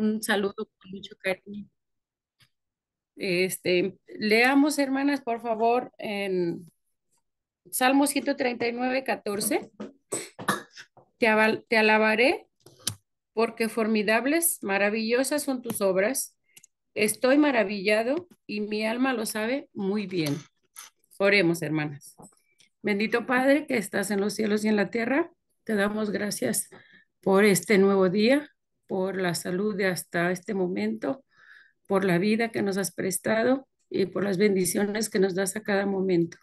un saludo con mucho cariño. Este, leamos, hermanas, por favor, en Salmo 139, 14. te alabaré porque formidables, maravillosas son tus obras. Estoy maravillado y mi alma lo sabe muy bien. Oremos, hermanas. Bendito Padre que estás en los cielos y en la tierra, te damos gracias por este nuevo día, por la salud de hasta este momento, por la vida que nos has prestado y por las bendiciones que nos das a cada momento.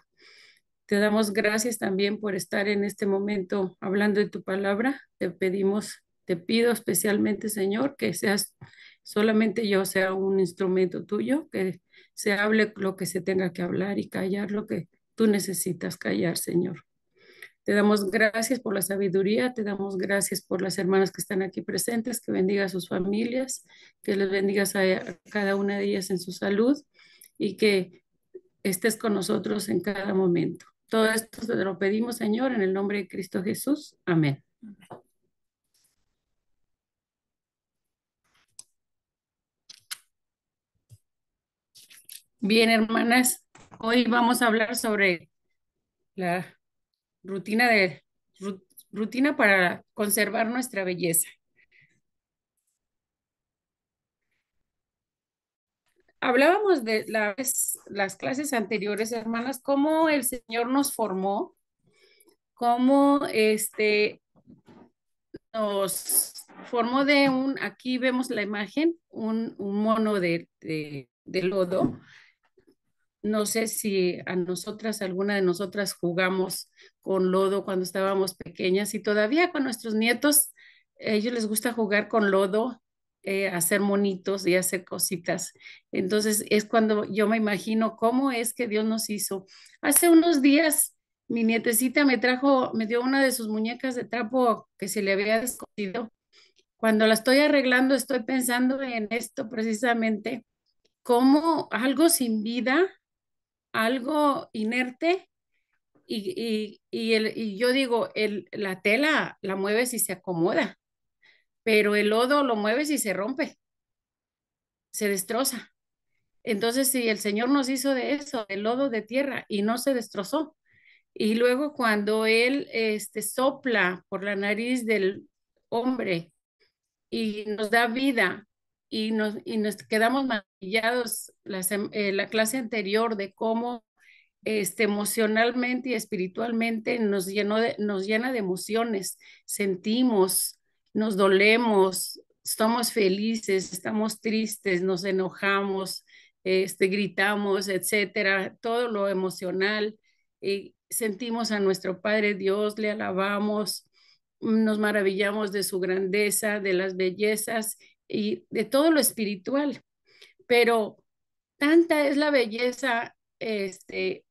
Te damos gracias también por estar en este momento hablando de tu palabra. Te pedimos, te pido especialmente, Señor, que seas solamente yo sea un instrumento tuyo, que se hable lo que se tenga que hablar y callar lo que tú necesitas callar, Señor. Te damos gracias por la sabiduría, te damos gracias por las hermanas que están aquí presentes, que bendiga a sus familias, que les bendiga a cada una de ellas en su salud y que estés con nosotros en cada momento. Todo esto te lo pedimos, Señor, en el nombre de Cristo Jesús. Amén. Bien, hermanas, hoy vamos a hablar sobre la rutina, de, rutina para conservar nuestra belleza. Hablábamos de las clases anteriores, hermanas, cómo el Señor nos formó, cómo este, nos formó de un, aquí vemos la imagen, un, mono de lodo, no sé si a nosotras, alguna de nosotras jugamos con lodo cuando estábamos pequeñas y todavía con nuestros nietos, a ellos les gusta jugar con lodo, eh, hacer monitos y hacer cositas. Entonces es cuando yo me imagino cómo es que Dios nos hizo. Hace unos días mi nietecita me trajo, me dio una de sus muñecas de trapo que se le había descosido. Cuando la estoy arreglando, estoy pensando en esto precisamente, cómo algo sin vida algo inerte y, el, yo digo, el, la tela la mueves y se acomoda, pero el lodo lo mueves y se rompe, se destroza. Entonces, si el Señor nos hizo de eso, el lodo de tierra, y no se destrozó. Y luego cuando Él este, sopla por la nariz del hombre y nos da vida, y nos, quedamos maravillados eh, la, clase anterior de cómo este, emocionalmente y espiritualmente nos, de, nos llena de emociones, sentimos, nos dolemos, estamos felices, estamos tristes, nos enojamos, este, gritamos, etcétera, todo lo emocional. Y sentimos a nuestro Padre Dios, le alabamos, nos maravillamos de su grandeza, de las bellezas y de todo lo espiritual. Pero tanta es la belleza este,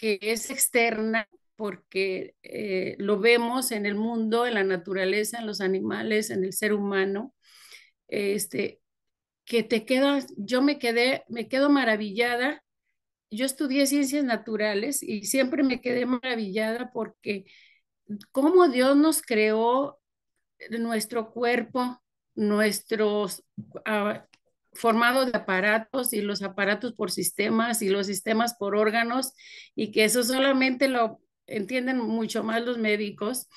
que es externa porque eh, lo vemos en el mundo, en la naturaleza, en los animales, en el ser humano, este, que te quedas, yo me quedé, me quedo maravillada. Yo estudié ciencias naturales y siempre me quedé maravillada porque cómo Dios nos creó nuestro cuerpo, nuestros ah, formados de aparatos y los aparatos por sistemas y los sistemas por órganos y que eso solamente lo entienden mucho más los médicos,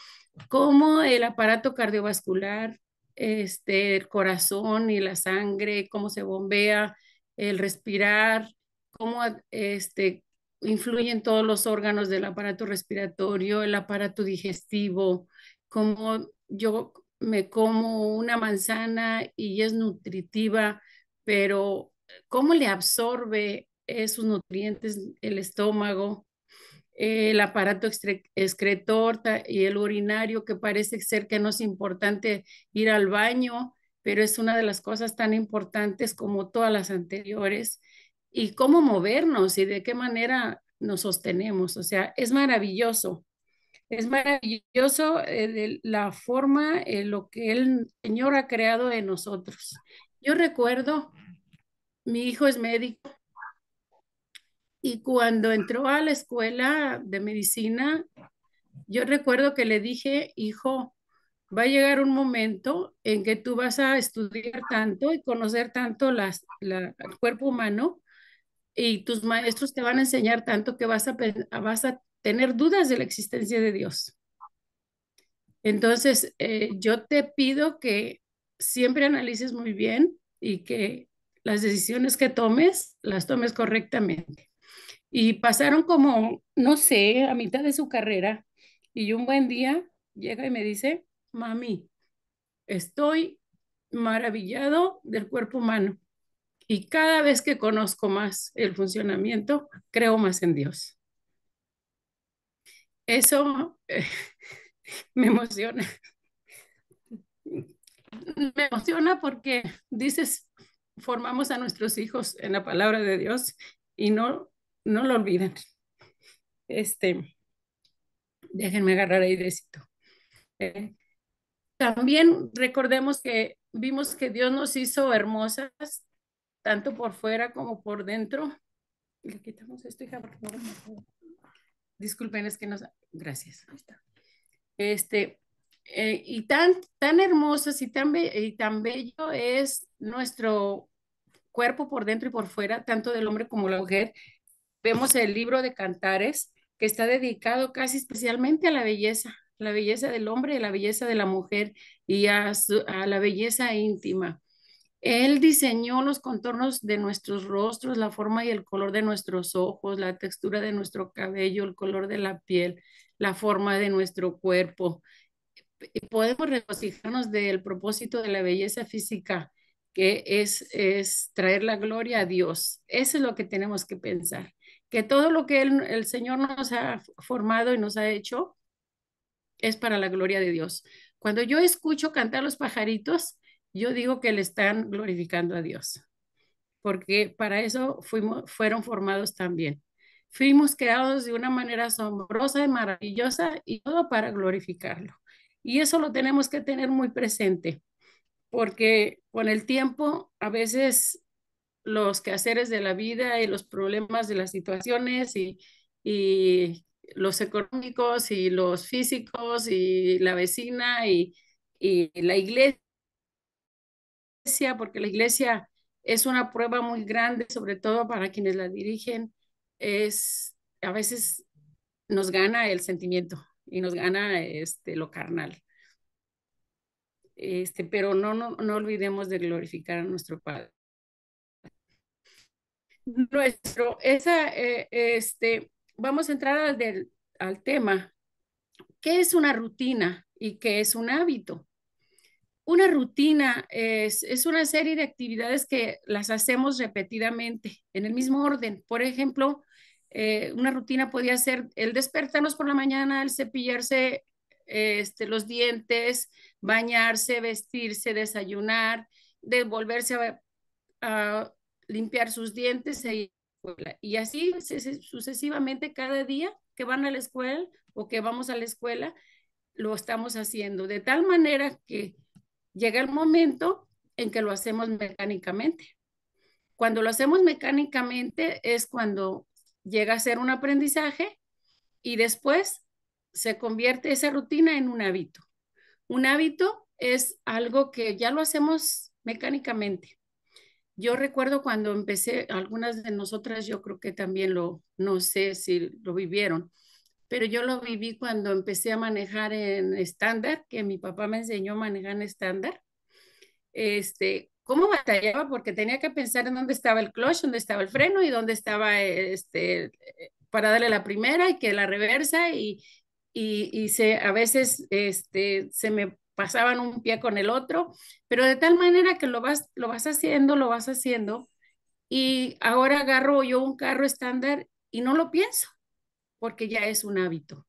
como el aparato cardiovascular, este, el corazón y la sangre, cómo se bombea, el respirar, cómo este, influyen todos los órganos del aparato respiratorio, el aparato digestivo, cómo yo me como una manzana y es nutritiva, pero ¿cómo le absorbe esos nutrientes el estómago? el aparato excretor y el urinario, que parece ser que no es importante ir al baño, pero es una de las cosas tan importantes como todas las anteriores, y cómo movernos y de qué manera nos sostenemos. O sea, es maravilloso. Es maravilloso la forma en eh, lo que el Señor ha creado de nosotros. Yo recuerdo, mi hijo es médico y cuando entró a la escuela de medicina, yo recuerdo que le dije, hijo, va a llegar un momento en que tú vas a estudiar tanto y conocer tanto las, la, el cuerpo humano y tus maestros te van a enseñar tanto que vas a, vas a tener dudas de la existencia de Dios. Entonces, eh, yo te pido que siempre analices muy bien y que las decisiones que tomes las tomes correctamente. Y pasaron como, no sé, a mitad de su carrera y un buen día llega y me dice, mami, estoy maravillado del cuerpo humano y cada vez que conozco más el funcionamiento, creo más en Dios. Eso eh, me emociona. Me emociona porque dices, formamos a nuestros hijos en la palabra de Dios y no, no lo olvidan. Este, déjenme agarrar ahí eh. de también recordemos que vimos que Dios nos hizo hermosas, tanto por fuera como por dentro. Le quitamos esto, hija, porque disculpen, es que no, gracias, Este, eh, y tan, tan y tan, y tan bello es nuestro cuerpo por dentro y por fuera, tanto del hombre como la mujer. Vemos el libro de Cantares, que está dedicado casi especialmente a la belleza, la belleza del hombre, la belleza de la mujer y a la belleza íntima. Él diseñó los contornos de nuestros rostros, la forma y el color de nuestros ojos, la textura de nuestro cabello, el color de la piel, la forma de nuestro cuerpo. Y Podemos regocijarnos del propósito de la belleza física, que es, es traer la gloria a Dios. Eso es lo que tenemos que pensar, que todo lo que el, el Señor nos ha formado y nos ha hecho es para la gloria de Dios. Cuando yo escucho cantar los pajaritos, yo digo que le están glorificando a Dios, porque para eso fuimos, fueron formados también. Fuimos creados de una manera asombrosa y maravillosa y todo para glorificarlo. Y eso lo tenemos que tener muy presente, porque con el tiempo a veces los quehaceres de la vida y los problemas de las situaciones y, los económicos y los físicos y la vecina y la iglesia porque la iglesia es una prueba muy grande, sobre todo para quienes la dirigen, es a veces nos gana el sentimiento y nos gana este, lo carnal. Este, pero no, no, olvidemos de glorificar a nuestro Padre. Nuestro, esa, eh, este, vamos a entrar al, del, al tema. ¿Qué es una rutina y qué es un hábito? Una rutina es, una serie de actividades que las hacemos repetidamente en el mismo orden. Por ejemplo, eh, una rutina podría ser el despertarnos por la mañana, el cepillarse este, los dientes, bañarse, vestirse, desayunar, devolverse a, limpiar sus dientes e y así sucesivamente cada día que van a la escuela o que vamos a la escuela, lo estamos haciendo. De tal manera que Llega el momento en que lo hacemos mecánicamente. Cuando lo hacemos mecánicamente es cuando llega a ser un aprendizaje y después se convierte esa rutina en un hábito. Un hábito es algo que ya lo hacemos mecánicamente. Yo recuerdo cuando empecé, algunas de nosotras yo creo que también lo, no sé si lo vivieron, pero yo lo viví cuando empecé a manejar en estándar, que mi papá me enseñó a manejar en estándar. Este, ¿Cómo batallaba? Porque tenía que pensar en dónde estaba el clutch, dónde estaba el freno y dónde estaba eh, este, eh, para darle la primera y que la reversa y, y, se, a veces este, se me pasaban un pie con el otro, pero de tal manera que lo vas, lo vas haciendo, lo vas haciendo y ahora agarro yo un carro estándar y no lo pienso porque ya es un hábito.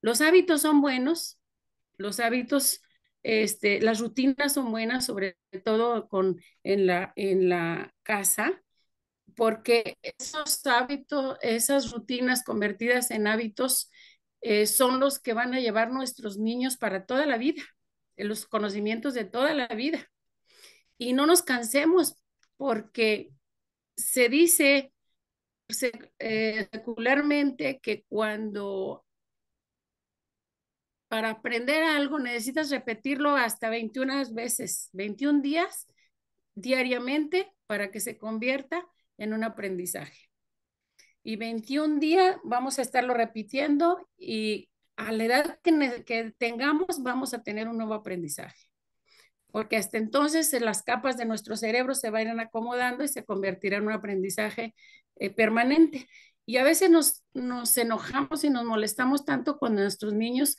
Los hábitos son buenos, los hábitos, este, las rutinas son buenas, sobre todo con, en, la, en la casa, porque esos hábitos, esas rutinas convertidas en hábitos eh, son los que van a llevar nuestros niños para toda la vida, los conocimientos de toda la vida. Y no nos cansemos porque se dice eh, secularmente que cuando para aprender algo necesitas repetirlo hasta 21 veces, 21 días diariamente para que se convierta en un aprendizaje. Y 21 días vamos a estarlo repitiendo y a la edad que, que tengamos vamos a tener un nuevo aprendizaje porque hasta entonces eh, las capas de nuestro cerebro se van a ir acomodando y se convertirá en un aprendizaje eh, permanente. Y a veces nos, nos, enojamos y nos molestamos tanto con nuestros niños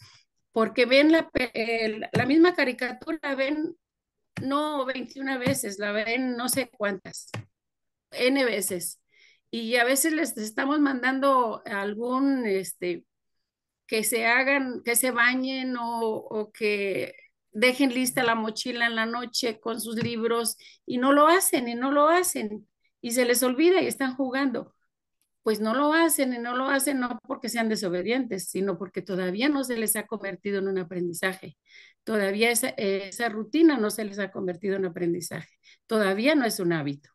porque ven la, la misma caricatura, la ven no 21 veces, la ven no sé cuántas, N veces. Y a veces les estamos mandando algún, este, que se hagan, que se bañen o, o que dejen lista la mochila en la noche con sus libros y no lo hacen y no lo hacen y se les olvida y están jugando. Pues no lo hacen y no lo hacen no porque sean desobedientes, sino porque todavía no se les ha convertido en un aprendizaje. Todavía esa, esa rutina no se les ha convertido en aprendizaje. Todavía no es un hábito.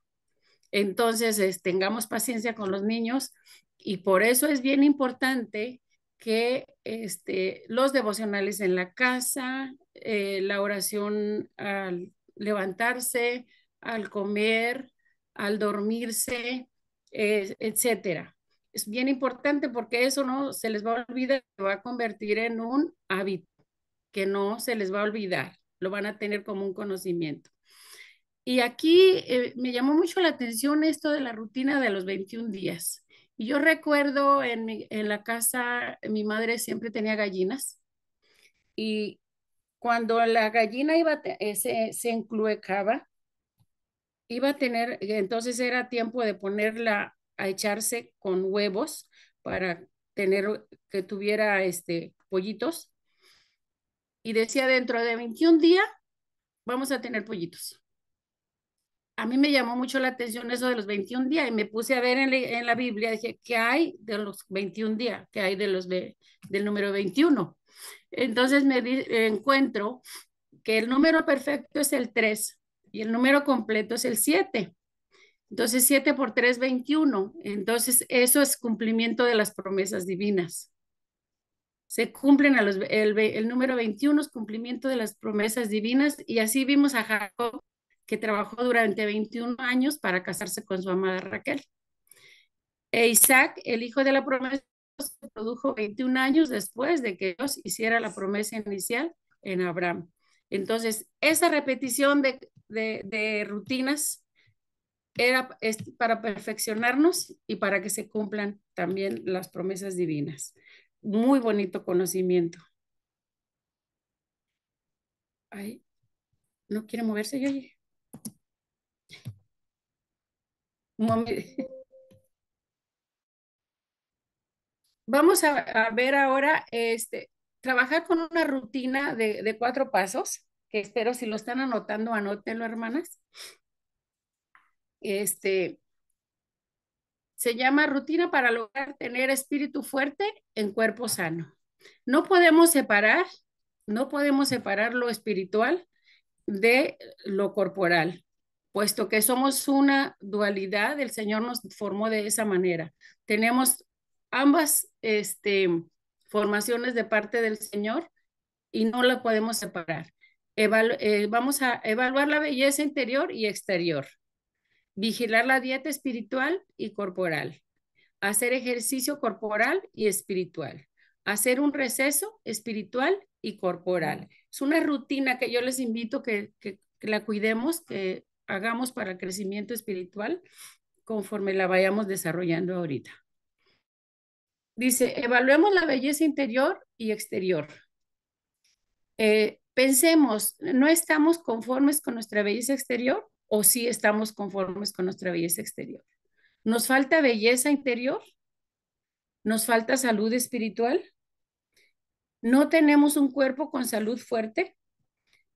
Entonces, tengamos paciencia con los niños y por eso es bien importante que este, los devocionales en la casa, eh, la oración al levantarse, al comer, al dormirse, etcétera. Es bien importante porque eso no se les va a olvidar, va a convertir en un hábito que no se les va a olvidar, lo van a tener como un conocimiento. Y aquí eh, me llamó mucho la atención esto de la rutina de los 21 días. Y yo recuerdo en, en la casa, mi madre siempre tenía gallinas y, cuando la gallina iba, eh, se, se encluecaba, iba a tener, eh, entonces era tiempo de ponerla a echarse con huevos para tener, que tuviera este, pollitos. Y decía, dentro de 21 días vamos a tener pollitos. A mí me llamó mucho la atención eso de los 21 días y me puse a ver en, la Biblia, dije, ¿qué hay de los 21 días? ¿Qué hay de los, del número 21? Entonces me eh, encuentro que el número perfecto es el 3 y el número completo es el 7. Entonces 7 por 3, 21. Entonces eso es cumplimiento de las promesas divinas. Se cumplen a los, el, el número 21 es cumplimiento de las promesas divinas y así vimos a Jacob que trabajó durante 21 años para casarse con su amada Raquel. E Isaac, el hijo de la promesa, se produjo 21 años después de que Dios hiciera la promesa inicial en Abraham. Entonces, esa repetición de, rutinas era para perfeccionarnos y para que se cumplan también las promesas divinas. Muy bonito conocimiento. no quiere moverse, yo. Vamos a, ver ahora, este, trabajar con una rutina de, cuatro pasos, que espero si lo están anotando, anótenlo, hermanas. Este, se llama rutina para lograr tener espíritu fuerte en cuerpo sano. No podemos separar, no podemos separar lo espiritual de lo corporal, puesto que somos una dualidad, el Señor nos formó de esa manera. Tenemos ambas este, formaciones de parte del Señor y no la podemos separar. Eh, vamos a evaluar la belleza interior y exterior, vigilar la dieta espiritual y corporal, hacer ejercicio corporal y espiritual, hacer un receso espiritual y corporal. Es una rutina que yo les invito que, que la cuidemos, que hagamos para el crecimiento espiritual conforme la vayamos desarrollando ahorita. Dice, evaluemos la belleza interior y exterior. Eh, pensemos, ¿no estamos conformes con nuestra belleza exterior o sí estamos conformes con nuestra belleza exterior? ¿Nos falta belleza interior? ¿Nos falta salud espiritual? ¿No tenemos un cuerpo con salud fuerte?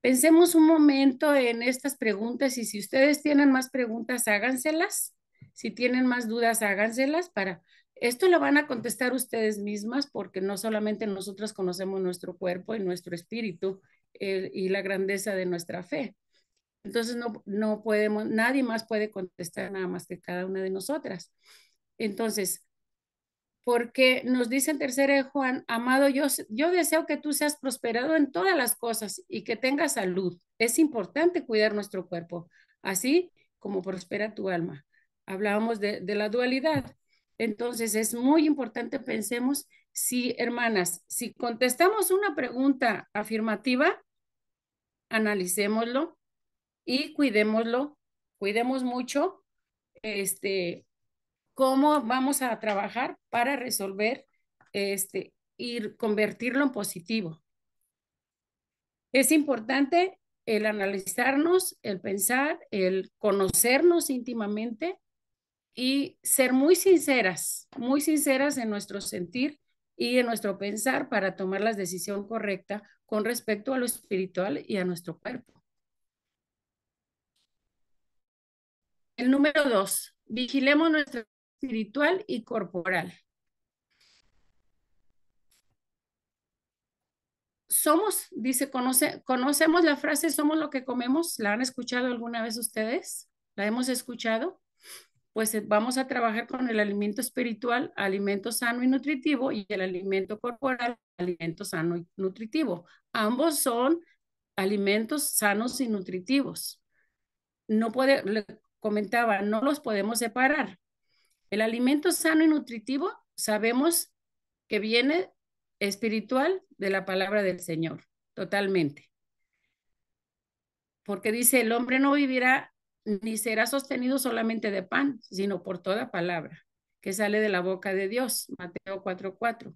Pensemos un momento en estas preguntas y si ustedes tienen más preguntas, háganselas. Si tienen más dudas, háganselas para esto lo van a contestar ustedes mismas porque no solamente nosotras conocemos nuestro cuerpo y nuestro espíritu eh, y la grandeza de nuestra fe. Entonces no, no podemos, nadie más puede contestar nada más que cada una de nosotras. Entonces, porque nos dice el tercero de Juan, amado, yo, yo deseo que tú seas prosperado en todas las cosas y que tengas salud. Es importante cuidar nuestro cuerpo, así como prospera tu alma. Hablábamos de, de la dualidad. Entonces es muy importante pensemos si, hermanas, si contestamos una pregunta afirmativa, analicémoslo y cuidémoslo, cuidemos mucho este, cómo vamos a trabajar para resolver este, y convertirlo en positivo. Es importante el analizarnos, el pensar, el conocernos íntimamente y ser muy sinceras, muy sinceras en nuestro sentir y en nuestro pensar para tomar la decisión correcta con respecto a lo espiritual y a nuestro cuerpo. El número dos, vigilemos nuestro espiritual y corporal. Somos, dice, conoce, conocemos la frase, somos lo que comemos, ¿la han escuchado alguna vez ustedes? ¿La hemos escuchado? pues eh, vamos a trabajar con el alimento espiritual, alimento sano y nutritivo, y el alimento corporal, alimento sano y nutritivo. Ambos son alimentos sanos y nutritivos. No puede, le comentaba, no los podemos separar. El alimento sano y nutritivo sabemos que viene espiritual de la palabra del Señor, totalmente. Porque dice, el hombre no vivirá ni será sostenido solamente de pan, sino por toda palabra que sale de la boca de Dios, Mateo 4:4.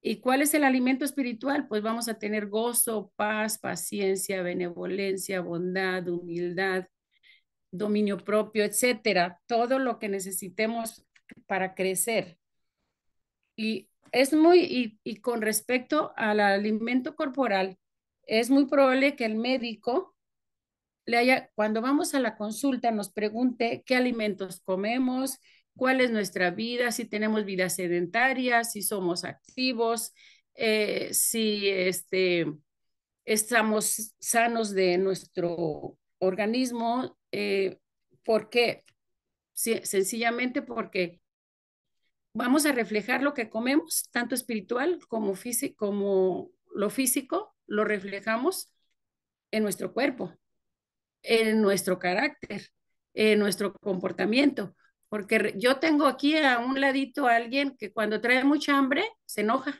¿Y cuál es el alimento espiritual? Pues vamos a tener gozo, paz, paciencia, benevolencia, bondad, humildad, dominio propio, etcétera, todo lo que necesitemos para crecer. Y es muy, y con respecto al alimento corporal, es muy probable que el médico cuando vamos a la consulta nos pregunte qué alimentos comemos, cuál es nuestra vida, si tenemos vida sedentaria, si somos activos, eh, si este, estamos sanos de nuestro organismo. Eh, ¿Por qué? sencillamente porque vamos a reflejar lo que comemos, tanto espiritual como, físico, como lo físico, lo reflejamos en nuestro cuerpo en nuestro carácter, en nuestro comportamiento. Porque yo tengo aquí a un ladito a alguien que cuando trae mucha hambre se enoja.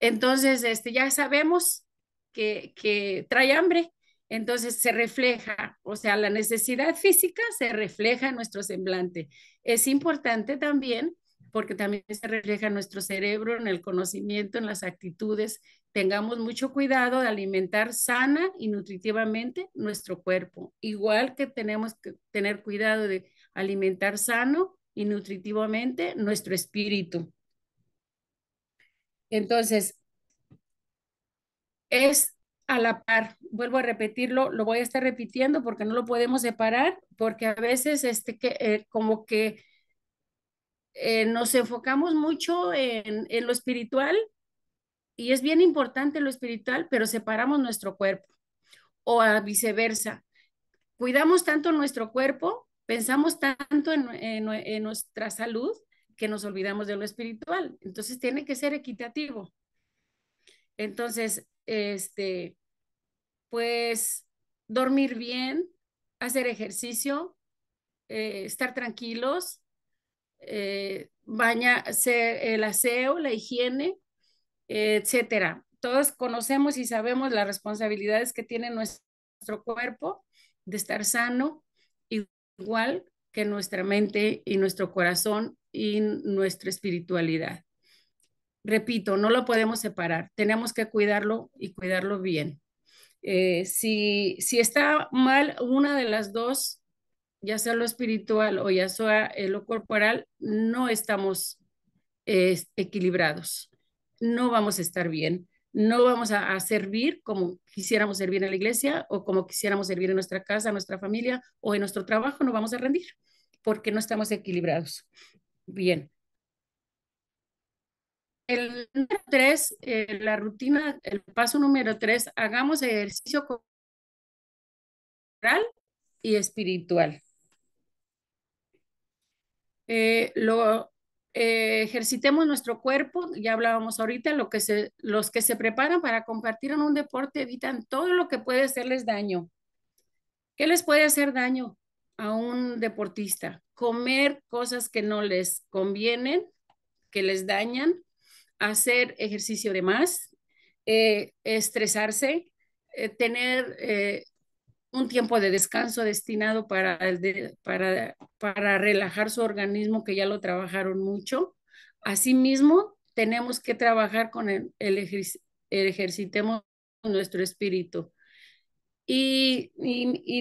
Entonces, este, ya sabemos que, que trae hambre. Entonces se refleja, o sea, la necesidad física se refleja en nuestro semblante. Es importante también porque también se refleja en nuestro cerebro, en el conocimiento, en las actitudes. Tengamos mucho cuidado de alimentar sana y nutritivamente nuestro cuerpo, igual que tenemos que tener cuidado de alimentar sano y nutritivamente nuestro espíritu. Entonces, es a la par. Vuelvo a repetirlo, lo voy a estar repitiendo porque no lo podemos separar, porque a veces este que eh, como que eh, nos enfocamos mucho en, lo espiritual y es bien importante lo espiritual, pero separamos nuestro cuerpo o a viceversa. Cuidamos tanto nuestro cuerpo, pensamos tanto en, nuestra salud que nos olvidamos de lo espiritual. Entonces tiene que ser equitativo. Entonces, este, pues dormir bien, hacer ejercicio, eh, estar tranquilos, eh, baña, se, el aseo, la higiene, etcétera. Todos conocemos y sabemos las responsabilidades que tiene nuestro cuerpo de estar sano, igual que nuestra mente y nuestro corazón y nuestra espiritualidad. Repito, no lo podemos separar, tenemos que cuidarlo y cuidarlo bien. Eh, si, si está mal una de las dos, ya sea lo espiritual o ya sea eh, lo corporal, no estamos equilibrados, no vamos a estar bien, no vamos a, servir como quisiéramos servir en la iglesia o como quisiéramos servir en nuestra casa, nuestra familia o en nuestro trabajo, no vamos a rendir porque no estamos equilibrados. Bien. El número tres, eh, la rutina, el paso número tres, hagamos ejercicio corporal y espiritual. Eh, lo eh, ejercitemos nuestro cuerpo, ya hablábamos ahorita, lo que se, los que se preparan para compartir en un deporte evitan todo lo que puede hacerles daño. ¿Qué les puede hacer daño a un deportista? Comer cosas que no les convienen, que les dañan, hacer ejercicio de más, eh, estresarse, tener un tiempo de descanso destinado para, para, para relajar su organismo, que ya lo trabajaron mucho. Asimismo, tenemos que trabajar con el, el ejercitemos nuestro espíritu. Y,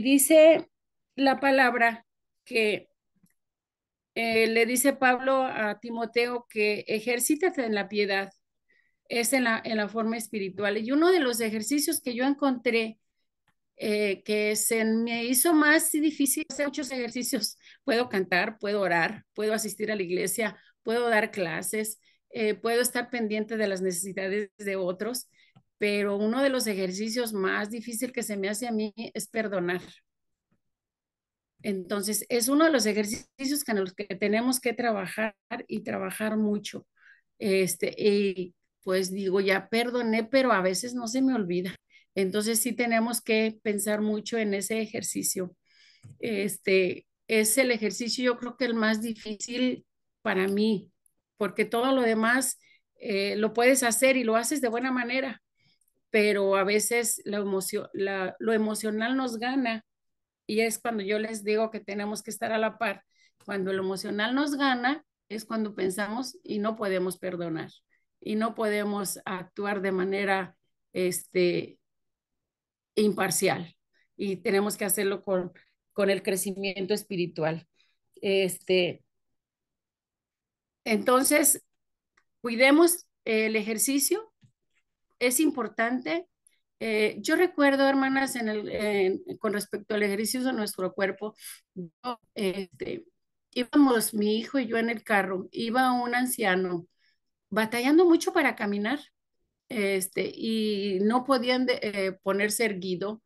dice la palabra que eh, le dice Pablo a Timoteo que ejercítate en la piedad, es en la, en la forma espiritual. Y uno de los ejercicios que yo encontré eh, que se me hizo más difícil hacer muchos ejercicios. Puedo cantar, puedo orar, puedo asistir a la iglesia, puedo dar clases, eh, puedo estar pendiente de las necesidades de otros, pero uno de los ejercicios más difícil que se me hace a mí es perdonar. Entonces, es uno de los ejercicios que, en los que tenemos que trabajar y trabajar mucho. Este, y pues digo, ya perdoné, pero a veces no se me olvida. Entonces sí tenemos que pensar mucho en ese ejercicio. Este es el ejercicio yo creo que el más difícil para mí, porque todo lo demás eh, lo puedes hacer y lo haces de buena manera, pero a veces la la, lo emocional nos gana y es cuando yo les digo que tenemos que estar a la par. Cuando lo emocional nos gana es cuando pensamos y no podemos perdonar y no podemos actuar de manera este, imparcial y tenemos que hacerlo con, con el crecimiento espiritual. Este, entonces, cuidemos el ejercicio, es importante. Eh, yo recuerdo, hermanas, en el, con respecto al ejercicio de nuestro cuerpo, este, íbamos mi hijo y yo en el carro, iba un anciano batallando mucho para caminar este, y no podían eh, ponerse erguido.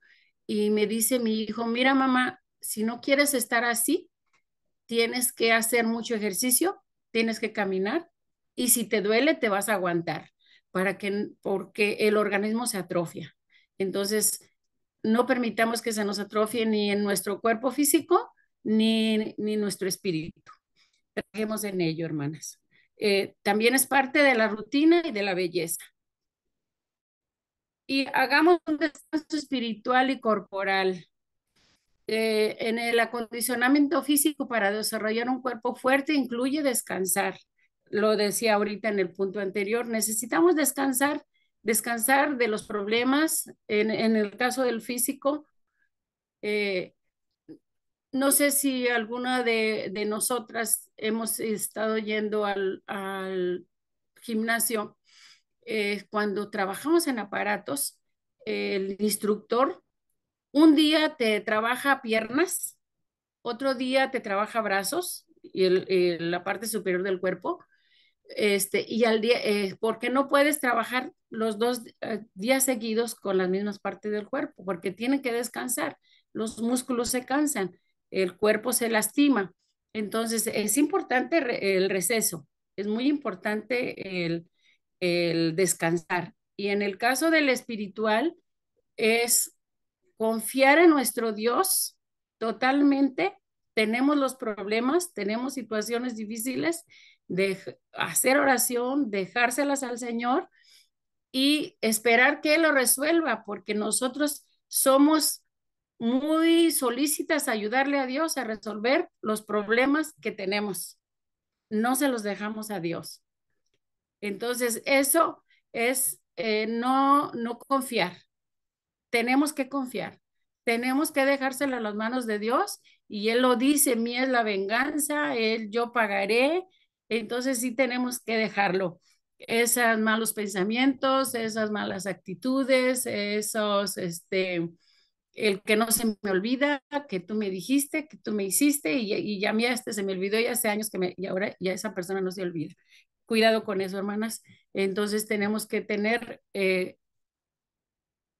Y me dice mi hijo, mira mamá, si no quieres estar así, tienes que hacer mucho ejercicio, tienes que caminar y si te duele te vas a aguantar para que, porque el organismo se atrofia. Entonces, no permitamos que se nos atrofie ni en nuestro cuerpo físico ni, ni nuestro espíritu. Trajemos en ello, hermanas. Eh, también es parte de la rutina y de la belleza y hagamos un descanso espiritual y corporal. Eh, en el acondicionamiento físico para desarrollar un cuerpo fuerte incluye descansar. Lo decía ahorita en el punto anterior, necesitamos descansar, descansar de los problemas. En, el caso del físico, eh, no sé si alguna de, nosotras hemos estado yendo al, al gimnasio eh, cuando trabajamos en aparatos, el instructor un día te trabaja piernas, otro día te trabaja brazos y el, eh, la parte superior del cuerpo, este, y al día, eh, porque no puedes trabajar los dos días seguidos con las mismas partes del cuerpo, porque tienen que descansar, los músculos se cansan, el cuerpo se lastima. Entonces, es importante el receso, es muy importante el, el descansar. Y en el caso del espiritual es confiar en nuestro Dios totalmente. Tenemos los problemas, tenemos situaciones difíciles, de hacer oración, dejárselas al Señor y esperar que lo resuelva, porque nosotros somos muy solícitas a ayudarle a Dios a resolver los problemas que tenemos. No se los dejamos a Dios. Entonces, eso es eh, no, no confiar. Tenemos que confiar. Tenemos que dejárselo a las manos de Dios y Él lo dice, mía es la venganza, Él yo pagaré. Entonces sí tenemos que dejarlo. Esos malos pensamientos, esas malas actitudes, esos, este, el que no se me olvida, que tú me dijiste, que tú me hiciste y, y ya mí este se me olvidó y hace años que me, y ahora ya esa persona no se olvida. Cuidado con eso, hermanas. Entonces tenemos que tener eh,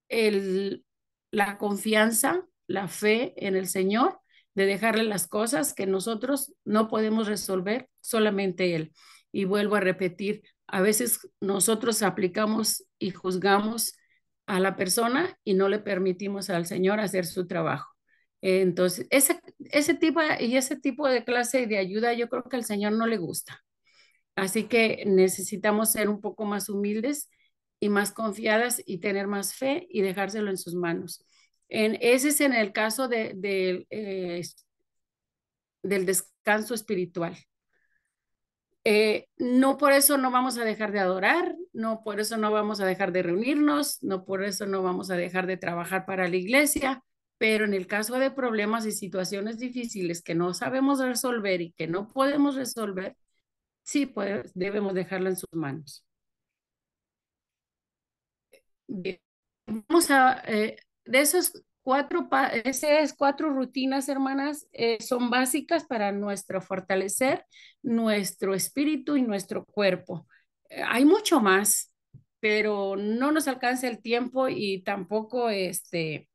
el, la confianza, la fe en el Señor, de dejarle las cosas que nosotros no podemos resolver, solamente Él. Y vuelvo a repetir, a veces nosotros aplicamos y juzgamos a la persona y no le permitimos al Señor hacer su trabajo. Entonces, ese, ese tipo y ese tipo de clase de ayuda yo creo que al Señor no le gusta. Así que necesitamos ser un poco más humildes y más confiadas y tener más fe y dejárselo en sus manos. En, ese es en el caso de, del eh, descanso espiritual. Eh, no por eso no vamos a dejar de adorar, no por eso no vamos a dejar de reunirnos, no por eso no vamos a dejar de trabajar para la iglesia, pero en el caso de problemas y situaciones difíciles que no sabemos resolver y que no podemos resolver, sí pues, debemos dejarlo en sus manos. Vamos a, eh, de esos cuatro, esas cuatro rutinas, hermanas, eh, son básicas para nuestro fortalecer nuestro espíritu y nuestro cuerpo. Eh, hay mucho más, pero no nos alcanza el tiempo y tampoco este,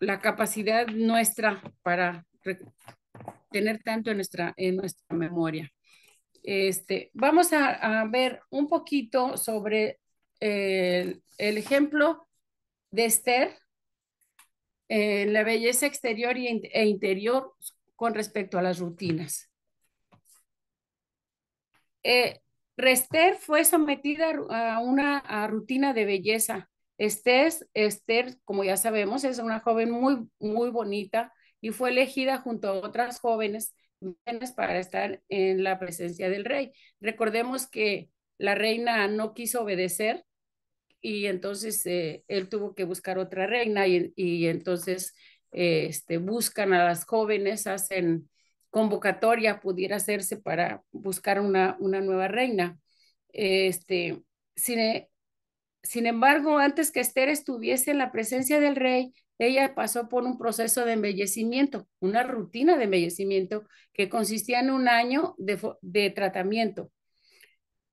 la capacidad nuestra para tener tanto en nuestra, en nuestra memoria. Este, vamos a, ver un poquito sobre el, ejemplo de Esther, eh, la belleza exterior e interior con respecto a las rutinas. Eh, fue sometida a una rutina de belleza. Esther, Esther, como ya sabemos, es una joven muy, muy bonita y fue elegida junto a otras jóvenes para estar en la presencia del rey. Recordemos que la reina no quiso obedecer y entonces eh, él tuvo que buscar otra reina y, entonces eh, este, buscan a las jóvenes, hacen convocatoria, pudiera hacerse para buscar una, una nueva reina. Este, sin embargo, antes que Esther estuviese en la presencia del rey, ella pasó por un proceso de embellecimiento, una rutina de embellecimiento que consistía en un año de, tratamiento.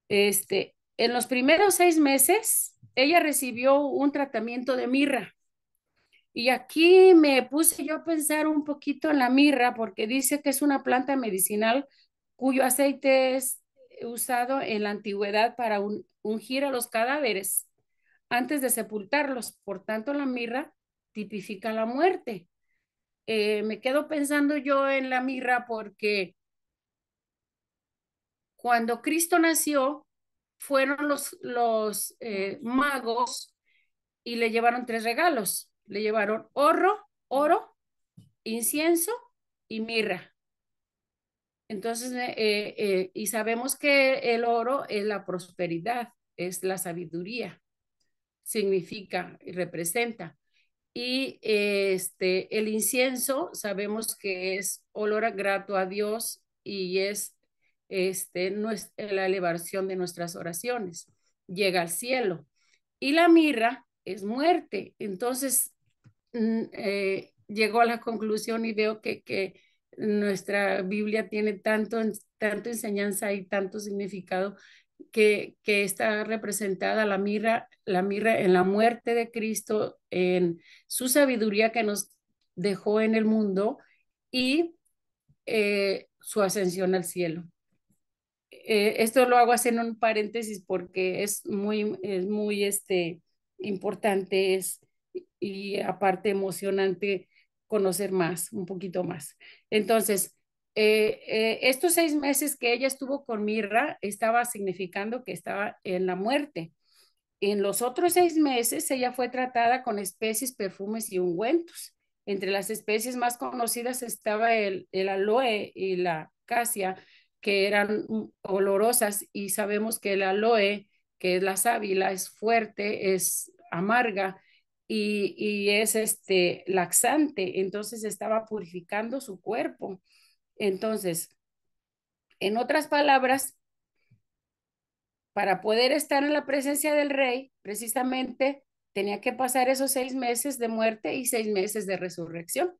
Este, en los primeros seis meses, ella recibió un tratamiento de mirra. Y aquí me puse yo a pensar un poquito en la mirra, porque dice que es una planta medicinal cuyo aceite es usado en la antigüedad para ungir a los cadáveres antes de sepultarlos. Por tanto, la mirra tipifica la muerte. Eh, me quedo pensando yo en la mirra porque cuando Cristo nació, fueron los, los eh, magos y le llevaron tres regalos. Le llevaron oro, oro, incienso y mirra. Entonces, eh, y sabemos que el oro es la prosperidad, es la sabiduría, significa y representa. Y este, el incienso sabemos que es olor grato a Dios y es este, la elevación de nuestras oraciones. Llega al cielo. Y la mirra es muerte. Entonces, mm, eh, llegó a la conclusión y veo que, nuestra Biblia tiene tanto, tanto enseñanza y tanto significado que, está representada la mirra, la mirra en la muerte de Cristo, en su sabiduría que nos dejó en el mundo y eh, su ascensión al cielo. Eh, esto lo hago en un paréntesis porque es muy, es muy este, importante es, y aparte emocionante conocer más, un poquito más. Entonces, eh, eh, estos seis meses que ella estuvo con Mirra estaba significando que estaba en la muerte. En los otros seis meses ella fue tratada con especies, perfumes y ungüentos. Entre las especies más conocidas estaba el, el aloe y la casia, que eran olorosas y sabemos que el aloe, que es la sábila, es fuerte, es amarga y, y es este laxante. Entonces estaba purificando su cuerpo entonces, en otras palabras, para poder estar en la presencia del rey, precisamente tenía que pasar esos seis meses de muerte y seis meses de resurrección.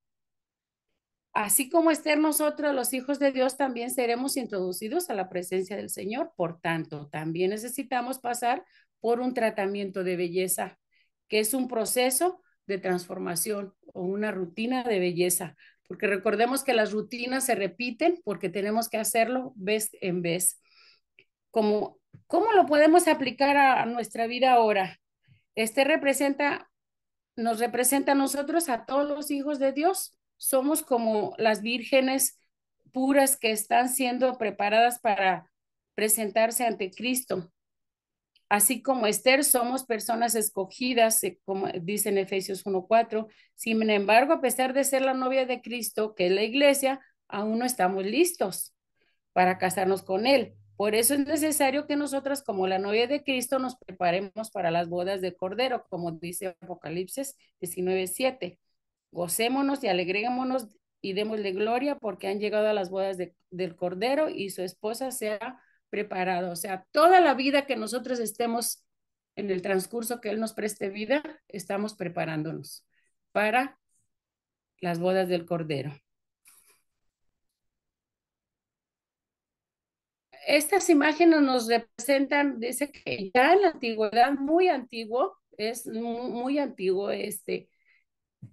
Así como estemos nosotros, los hijos de Dios, también seremos introducidos a la presencia del Señor. Por tanto, también necesitamos pasar por un tratamiento de belleza, que es un proceso de transformación o una rutina de belleza porque recordemos que las rutinas se repiten porque tenemos que hacerlo vez en vez. ¿Cómo lo podemos aplicar a, a nuestra vida ahora? Este representa, nos representa a nosotros, a todos los hijos de Dios. Somos como las vírgenes puras que están siendo preparadas para presentarse ante Cristo. Así como Esther, somos personas escogidas, eh, como dice en Efesios 1.4. Sin embargo, a pesar de ser la novia de Cristo, que es la iglesia, aún no estamos listos para casarnos con Él. Por eso es necesario que nosotras, como la novia de Cristo, nos preparemos para las bodas del Cordero, como dice Apocalipsis 19.7. Gocémonos y alegrémonos y démosle gloria porque han llegado a las bodas del Cordero y su esposa sea preparado. O sea, toda la vida que nosotros estemos en el transcurso que Él nos preste vida, estamos preparándonos para las bodas del Cordero. Estas imágenes nos representan, dice que ya en la antigüedad, muy antiguo, es muy, muy antiguo este,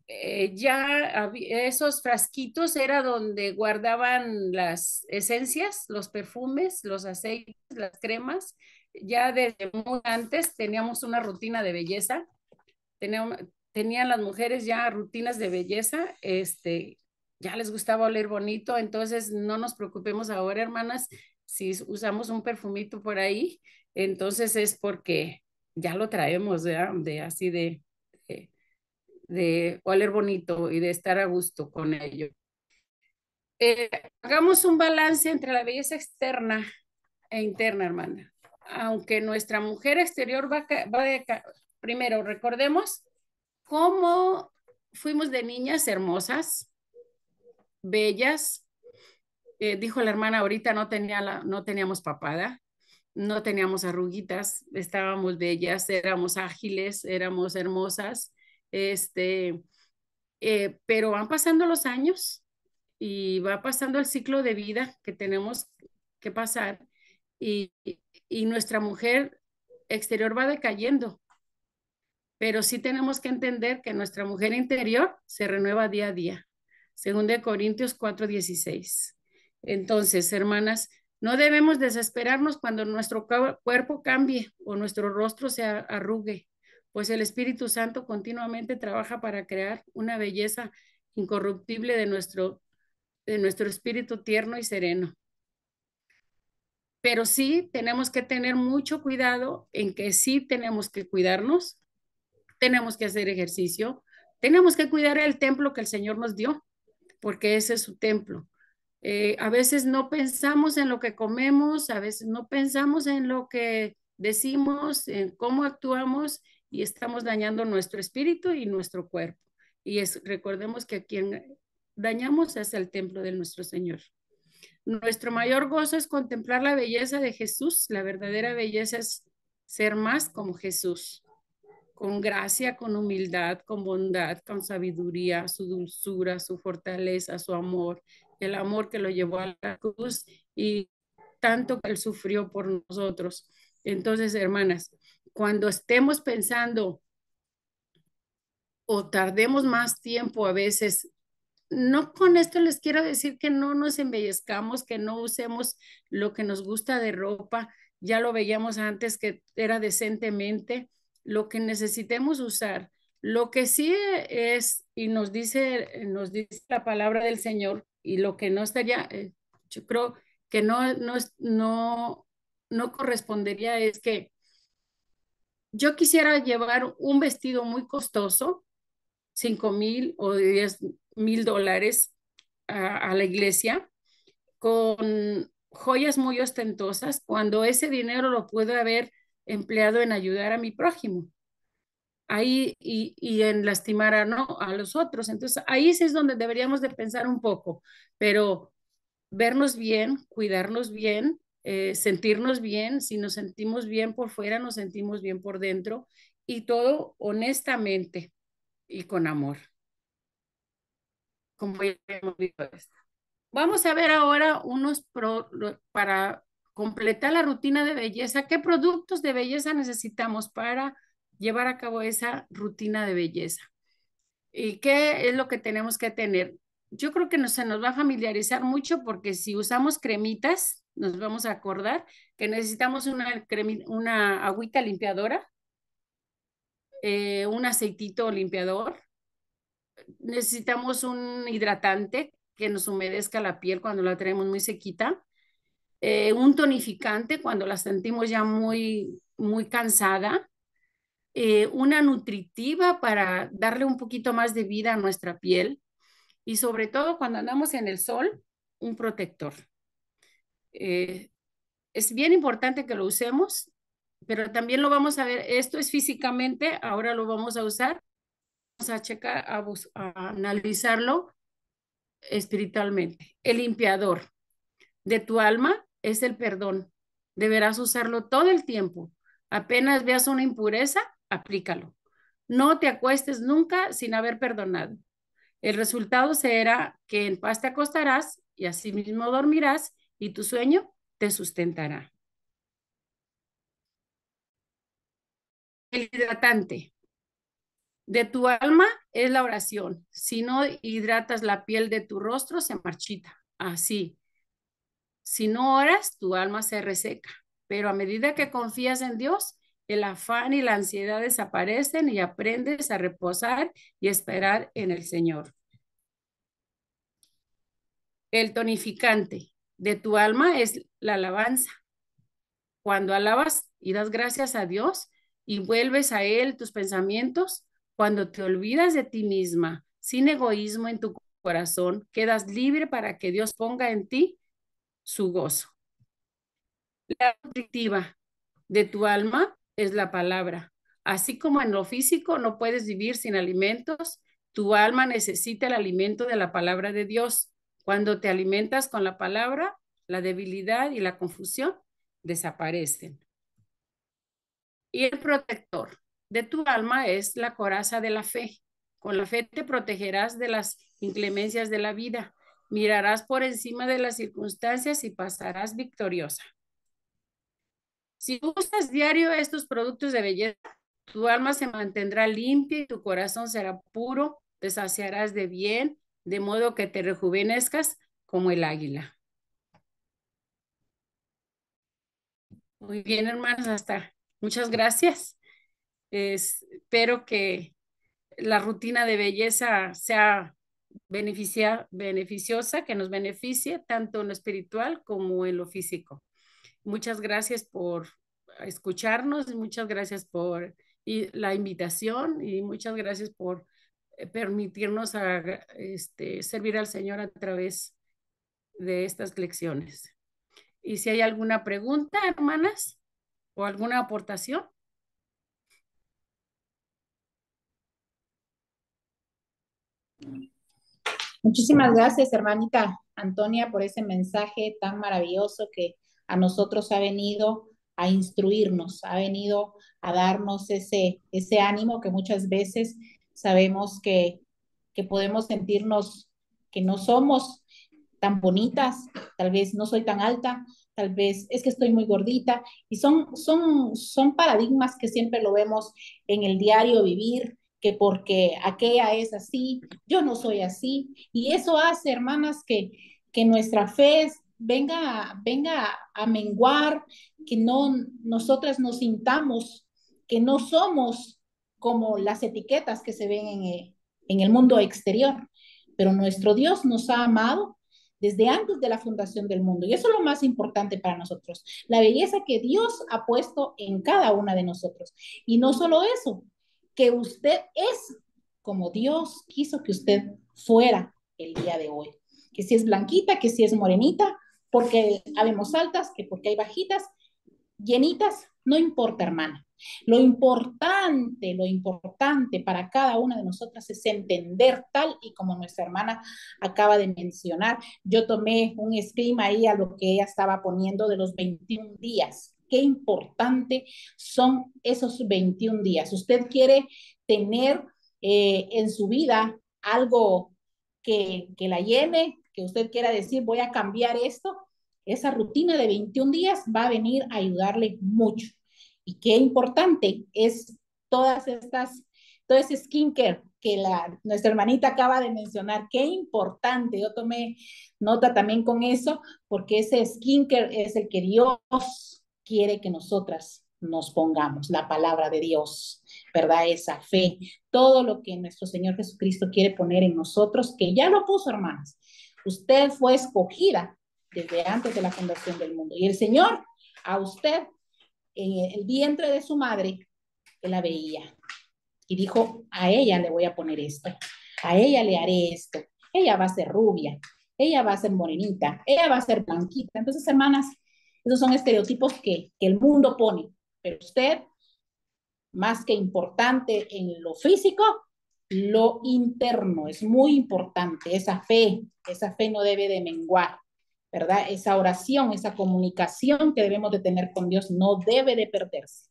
eh, ya esos frasquitos era donde guardaban las esencias, los perfumes, los aceites, las cremas. Ya desde muy antes teníamos una rutina de belleza. tenían las mujeres ya rutinas de belleza, este, ya les gustaba oler bonito, entonces no nos preocupemos ahora, hermanas, si usamos un perfumito por ahí, entonces es porque ya lo traemos de así de de oler bonito y de estar a gusto con ello. Eh, hagamos un balance entre la belleza externa e interna, hermana. Aunque nuestra mujer exterior va, va Primero, recordemos cómo fuimos de niñas hermosas, bellas. Eh, dijo la hermana, ahorita no, tenía la, no teníamos papada, no teníamos arruguitas, estábamos bellas, éramos ágiles, éramos hermosas. Este, eh, pero van pasando los años y va pasando el ciclo de vida que tenemos que pasar y, y nuestra mujer exterior va decayendo. Pero sí tenemos que entender que nuestra mujer interior se renueva día a día, según de Corintios 4:16. Entonces, hermanas, no debemos desesperarnos cuando nuestro cuerpo cambie o nuestro rostro se arrugue pues el Espíritu Santo continuamente trabaja para crear una belleza incorruptible de nuestro, de nuestro espíritu tierno y sereno. Pero sí tenemos que tener mucho cuidado en que sí tenemos que cuidarnos, tenemos que hacer ejercicio, tenemos que cuidar el templo que el Señor nos dio, porque ese es su templo. Eh, a veces no pensamos en lo que comemos, a veces no pensamos en lo que decimos, en cómo actuamos y estamos dañando nuestro espíritu y nuestro cuerpo. Y es, recordemos que a quien dañamos es el templo de nuestro Señor. Nuestro mayor gozo es contemplar la belleza de Jesús. La verdadera belleza es ser más como Jesús, con gracia, con humildad, con bondad, con sabiduría, su dulzura, su fortaleza, su amor, el amor que lo llevó a la cruz y tanto que él sufrió por nosotros. Entonces, hermanas, cuando estemos pensando o tardemos más tiempo a veces, no con esto les quiero decir que no nos embellezcamos, que no usemos lo que nos gusta de ropa, ya lo veíamos antes que era decentemente, lo que necesitemos usar. Lo que sí es, y nos dice, nos dice la palabra del Señor, y lo que no estaría, eh, yo creo que no, no, no, no correspondería es que yo quisiera llevar un vestido muy costoso, 5 mil o 10 mil dólares a, la iglesia, con joyas muy ostentosas, cuando ese dinero lo puedo haber empleado en ayudar a mi prójimo ahí y, en lastimar a, ¿no? a los otros. Entonces, ahí es donde deberíamos de pensar un poco, pero vernos bien, cuidarnos bien eh, sentirnos bien, si nos sentimos bien por fuera, nos sentimos bien por dentro y todo honestamente y con amor. Como Vamos a ver ahora unos para completar la rutina de belleza. ¿Qué productos de belleza necesitamos para llevar a cabo esa rutina de belleza? ¿Y qué es lo que tenemos que tener? yo creo que no, se nos va a familiarizar mucho porque si usamos cremitas, nos vamos a acordar que necesitamos una, una agüita limpiadora, eh, un aceitito limpiador, necesitamos un hidratante que nos humedezca la piel cuando la tenemos muy sequita, eh, un tonificante cuando la sentimos ya muy, muy cansada, eh, una nutritiva para darle un poquito más de vida a nuestra piel y sobre todo cuando andamos en el sol, un protector. Eh, es bien importante que lo usemos, pero también lo vamos a ver, esto es físicamente, ahora lo vamos a usar, vamos a checar, a, a analizarlo espiritualmente. El limpiador de tu alma es el perdón. Deberás usarlo todo el tiempo. Apenas veas una impureza, aplícalo. No te acuestes nunca sin haber perdonado. El resultado será que en paz te acostarás y asimismo dormirás y tu sueño te sustentará. El hidratante. De tu alma es la oración. Si no hidratas la piel de tu rostro, se marchita. Así. Si no oras, tu alma se reseca. Pero a medida que confías en Dios, el afán y la ansiedad desaparecen y aprendes a reposar y esperar en el Señor. El tonificante de tu alma es la alabanza. Cuando alabas y das gracias a Dios y vuelves a Él tus pensamientos, cuando te olvidas de ti misma, sin egoísmo en tu corazón, quedas libre para que Dios ponga en ti su gozo. La nutritiva de tu alma es la palabra. Así como en lo físico no puedes vivir sin alimentos, tu alma necesita el alimento de la palabra de Dios. Cuando te alimentas con la palabra, la debilidad y la confusión desaparecen. Y el protector de tu alma es la coraza de la fe. Con la fe te protegerás de las inclemencias de la vida, mirarás por encima de las circunstancias y pasarás victoriosa. Si usas diario estos productos de belleza, tu alma se mantendrá limpia y tu corazón será puro, te saciarás de bien, de modo que te rejuvenezcas como el águila. Muy bien, hermanos, hasta muchas gracias. espero que la rutina de belleza sea beneficiosa, que nos beneficie tanto en lo espiritual como en lo físico. Muchas gracias por escucharnos, muchas gracias por la invitación y muchas gracias por eh, permitirnos este, servir al Señor a través de estas lecciones. Y si hay alguna pregunta, hermanas, o alguna aportación. Muchísimas gracias, hermanita Antonia, por ese mensaje tan maravilloso que a nosotros ha venido a instruirnos, ha venido a darnos ese, ese ánimo que muchas veces sabemos que, que podemos sentirnos que no somos tan bonitas, tal vez no soy tan alta, tal vez es que estoy muy gordita, y son, son, son paradigmas que siempre lo vemos en el diario vivir, que porque aquella es así, yo no soy así, y eso hace, hermanas, que, que nuestra fe venga, venga a menguar, que no nosotras nos sintamos que no somos como las etiquetas que se ven en, en el mundo exterior. Pero nuestro Dios nos ha amado desde antes de la fundación del mundo. Y eso es lo más importante para nosotros, la belleza que Dios ha puesto en cada una de nosotros. Y no solo eso, que usted es como Dios quiso que usted fuera el día de hoy. Que si es blanquita, que si es morenita, porque habemos altas, que porque hay bajitas, llenitas, no importa, hermana. Lo importante, lo importante para cada una de nosotras es entender tal y como nuestra hermana acaba de mencionar. Yo tomé un esquema ahí a lo que ella estaba poniendo de los 21 días. Qué importante son esos 21 días. Usted quiere tener eh, en su vida algo que, que la llene, que usted quiera decir, voy a cambiar esto, esa rutina de 21 días va a venir a ayudarle mucho. Y qué importante es todas estas, todo ese skincare que la, nuestra hermanita acaba de mencionar, qué importante. Yo tomé nota también con eso, porque ese skincare es el que Dios quiere que nosotras nos pongamos, la palabra de Dios, ¿verdad? Esa fe, todo lo que nuestro Señor Jesucristo quiere poner en nosotros, que ya lo puso, hermanas, Usted fue escogida desde antes de la fundación del mundo. Y el Señor a usted en el vientre de su madre, la veía. Y dijo, a ella le voy a poner esto, a ella le haré esto, ella va a ser rubia, ella va a ser morenita, ella va a ser blanquita. Entonces, hermanas, esos son estereotipos que, que el mundo pone, pero usted, más que importante en lo físico, lo interno, es muy importante, esa fe, esa fe no debe de menguar, ¿verdad? Esa oración, esa comunicación que debemos de tener con Dios no debe de perderse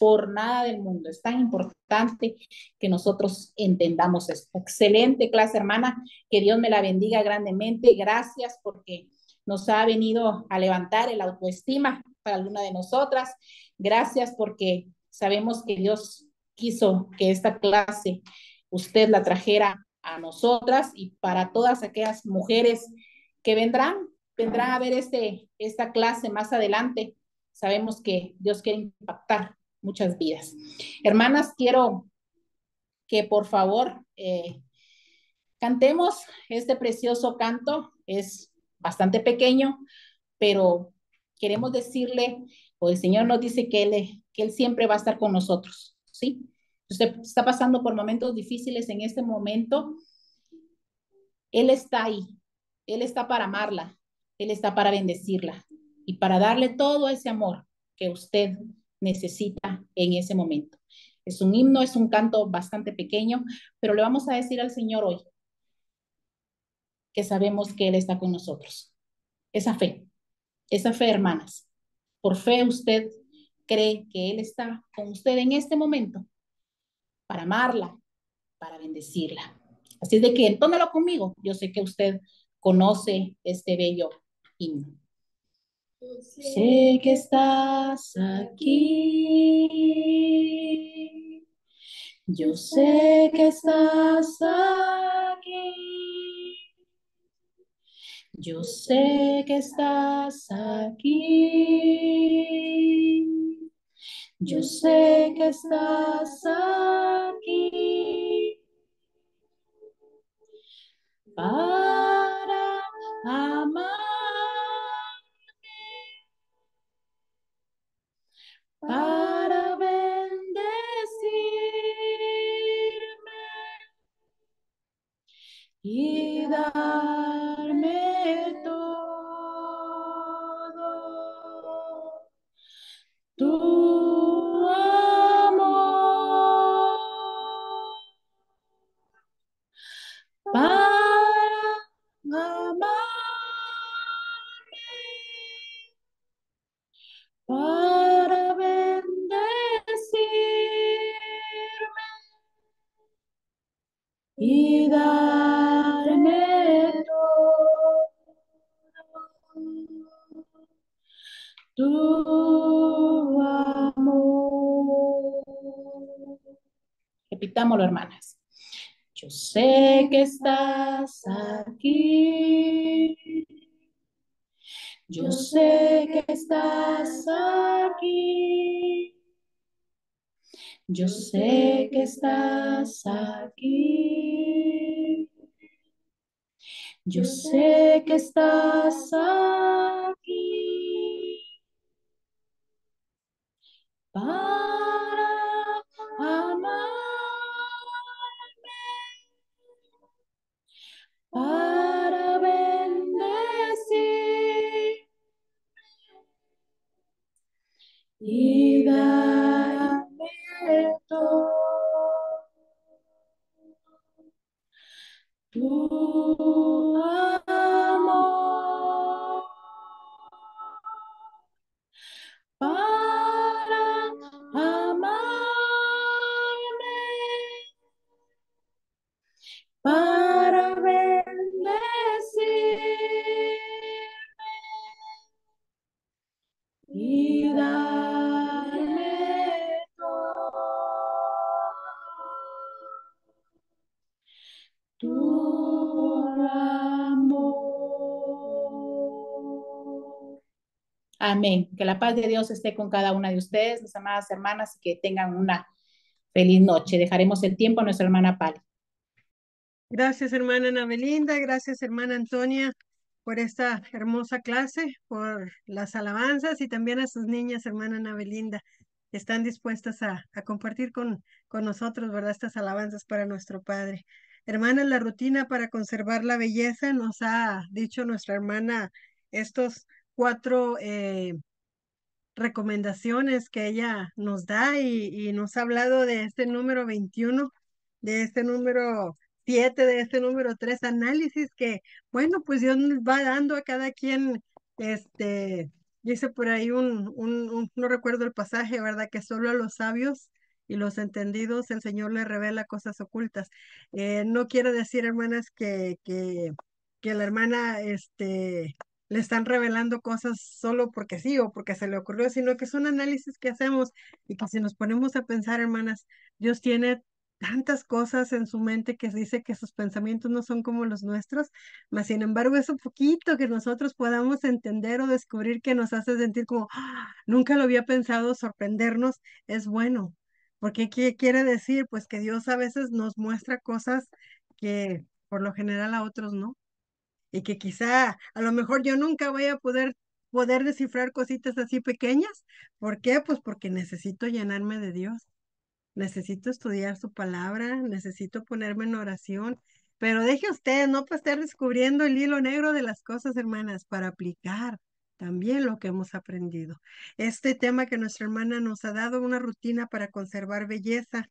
por nada del mundo. Es tan importante que nosotros entendamos esto. Excelente clase, hermana, que Dios me la bendiga grandemente. Gracias porque nos ha venido a levantar el autoestima para alguna de nosotras. Gracias porque sabemos que Dios quiso que esta clase usted la trajera a nosotras y para todas aquellas mujeres que vendrán, vendrán a ver este, esta clase más adelante. Sabemos que Dios quiere impactar muchas vidas. Hermanas, quiero que por favor eh, cantemos este precioso canto. Es bastante pequeño, pero queremos decirle, o el Señor nos dice que Él, que él siempre va a estar con nosotros, ¿sí? usted está pasando por momentos difíciles en este momento, Él está ahí, Él está para amarla, Él está para bendecirla y para darle todo ese amor que usted necesita en ese momento. Es un himno, es un canto bastante pequeño, pero le vamos a decir al Señor hoy que sabemos que Él está con nosotros. Esa fe, esa fe, hermanas. Por fe usted cree que Él está con usted en este momento para amarla, para bendecirla. Así es de que tómelo conmigo. Yo sé que usted conoce este bello himno. Sé que estás aquí. Yo sé que estás aquí. Yo sé que estás aquí. Yo sé que estás aquí. Amén. Que la paz de Dios esté con cada una de ustedes, mis amadas hermanas, y que tengan una feliz noche. Dejaremos el tiempo a nuestra hermana Pali. Gracias, hermana Ana Belinda. Gracias, hermana Antonia, por esta hermosa clase, por las alabanzas y también a sus niñas, hermana Ana Belinda, que están dispuestas a, compartir con, con nosotros, ¿verdad? Estas alabanzas para nuestro Padre. Hermana, la rutina para conservar la belleza nos ha dicho nuestra hermana estos cuatro eh, recomendaciones que ella nos da y, nos ha hablado de este número 21, de este número 7, de este número 3, análisis que, bueno, pues Dios va dando a cada quien, este, dice por ahí un, no recuerdo el pasaje, ¿verdad? Que solo a los sabios y los entendidos el Señor le revela cosas ocultas. Eh, no quiero decir, hermanas, que, que, que la hermana, este, le están revelando cosas solo porque sí o porque se le ocurrió, sino que son análisis que hacemos y que si nos ponemos a pensar, hermanas, Dios tiene tantas cosas en su mente que dice que sus pensamientos no son como los nuestros, mas sin embargo eso poquito que nosotros podamos entender o descubrir que nos hace sentir como ¡ah! nunca lo había pensado, sorprendernos, es bueno. Porque ¿qué quiere decir? Pues que Dios a veces nos muestra cosas que por lo general a otros no y que quizá a lo mejor yo nunca voy a poder poder descifrar cositas así pequeñas. ¿Por qué? Pues porque necesito llenarme de Dios. Necesito estudiar su palabra, necesito ponerme en oración. Pero deje usted, no para estar descubriendo el hilo negro de las cosas, hermanas, para aplicar también lo que hemos aprendido. Este tema que nuestra hermana nos ha dado, una rutina para conservar belleza,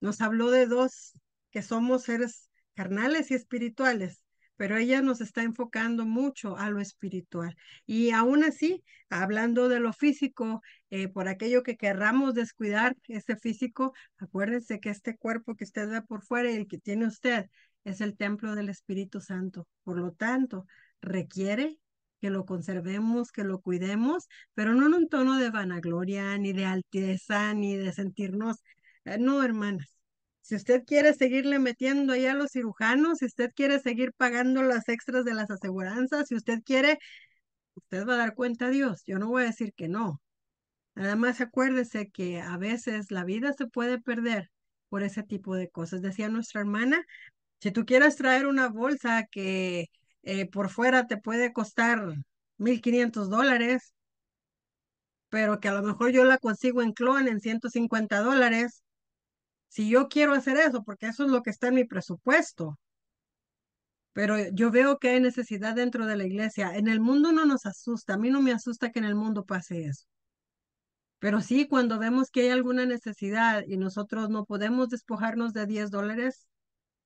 nos habló de dos, que somos seres carnales y espirituales pero ella nos está enfocando mucho a lo espiritual. Y aún así, hablando de lo físico, eh, por aquello que querramos descuidar ese físico, acuérdense que este cuerpo que usted ve por fuera y el que tiene usted es el templo del Espíritu Santo. Por lo tanto, requiere que lo conservemos, que lo cuidemos, pero no en un tono de vanagloria, ni de alteza, ni de sentirnos. Eh, no, hermanas, si usted quiere seguirle metiendo ahí a los cirujanos, si usted quiere seguir pagando las extras de las aseguranzas, si usted quiere, usted va a dar cuenta a Dios. Yo no voy a decir que no. Nada más acuérdese que a veces la vida se puede perder por ese tipo de cosas. Decía nuestra hermana, si tú quieres traer una bolsa que eh, por fuera te puede costar 1.500 dólares, pero que a lo mejor yo la consigo en clon en 150 dólares, si yo quiero hacer eso, porque eso es lo que está en mi presupuesto. Pero yo veo que hay necesidad dentro de la iglesia. En el mundo no nos asusta, a mí no me asusta que en el mundo pase eso. Pero sí, cuando vemos que hay alguna necesidad y nosotros no podemos despojarnos de 10 dólares,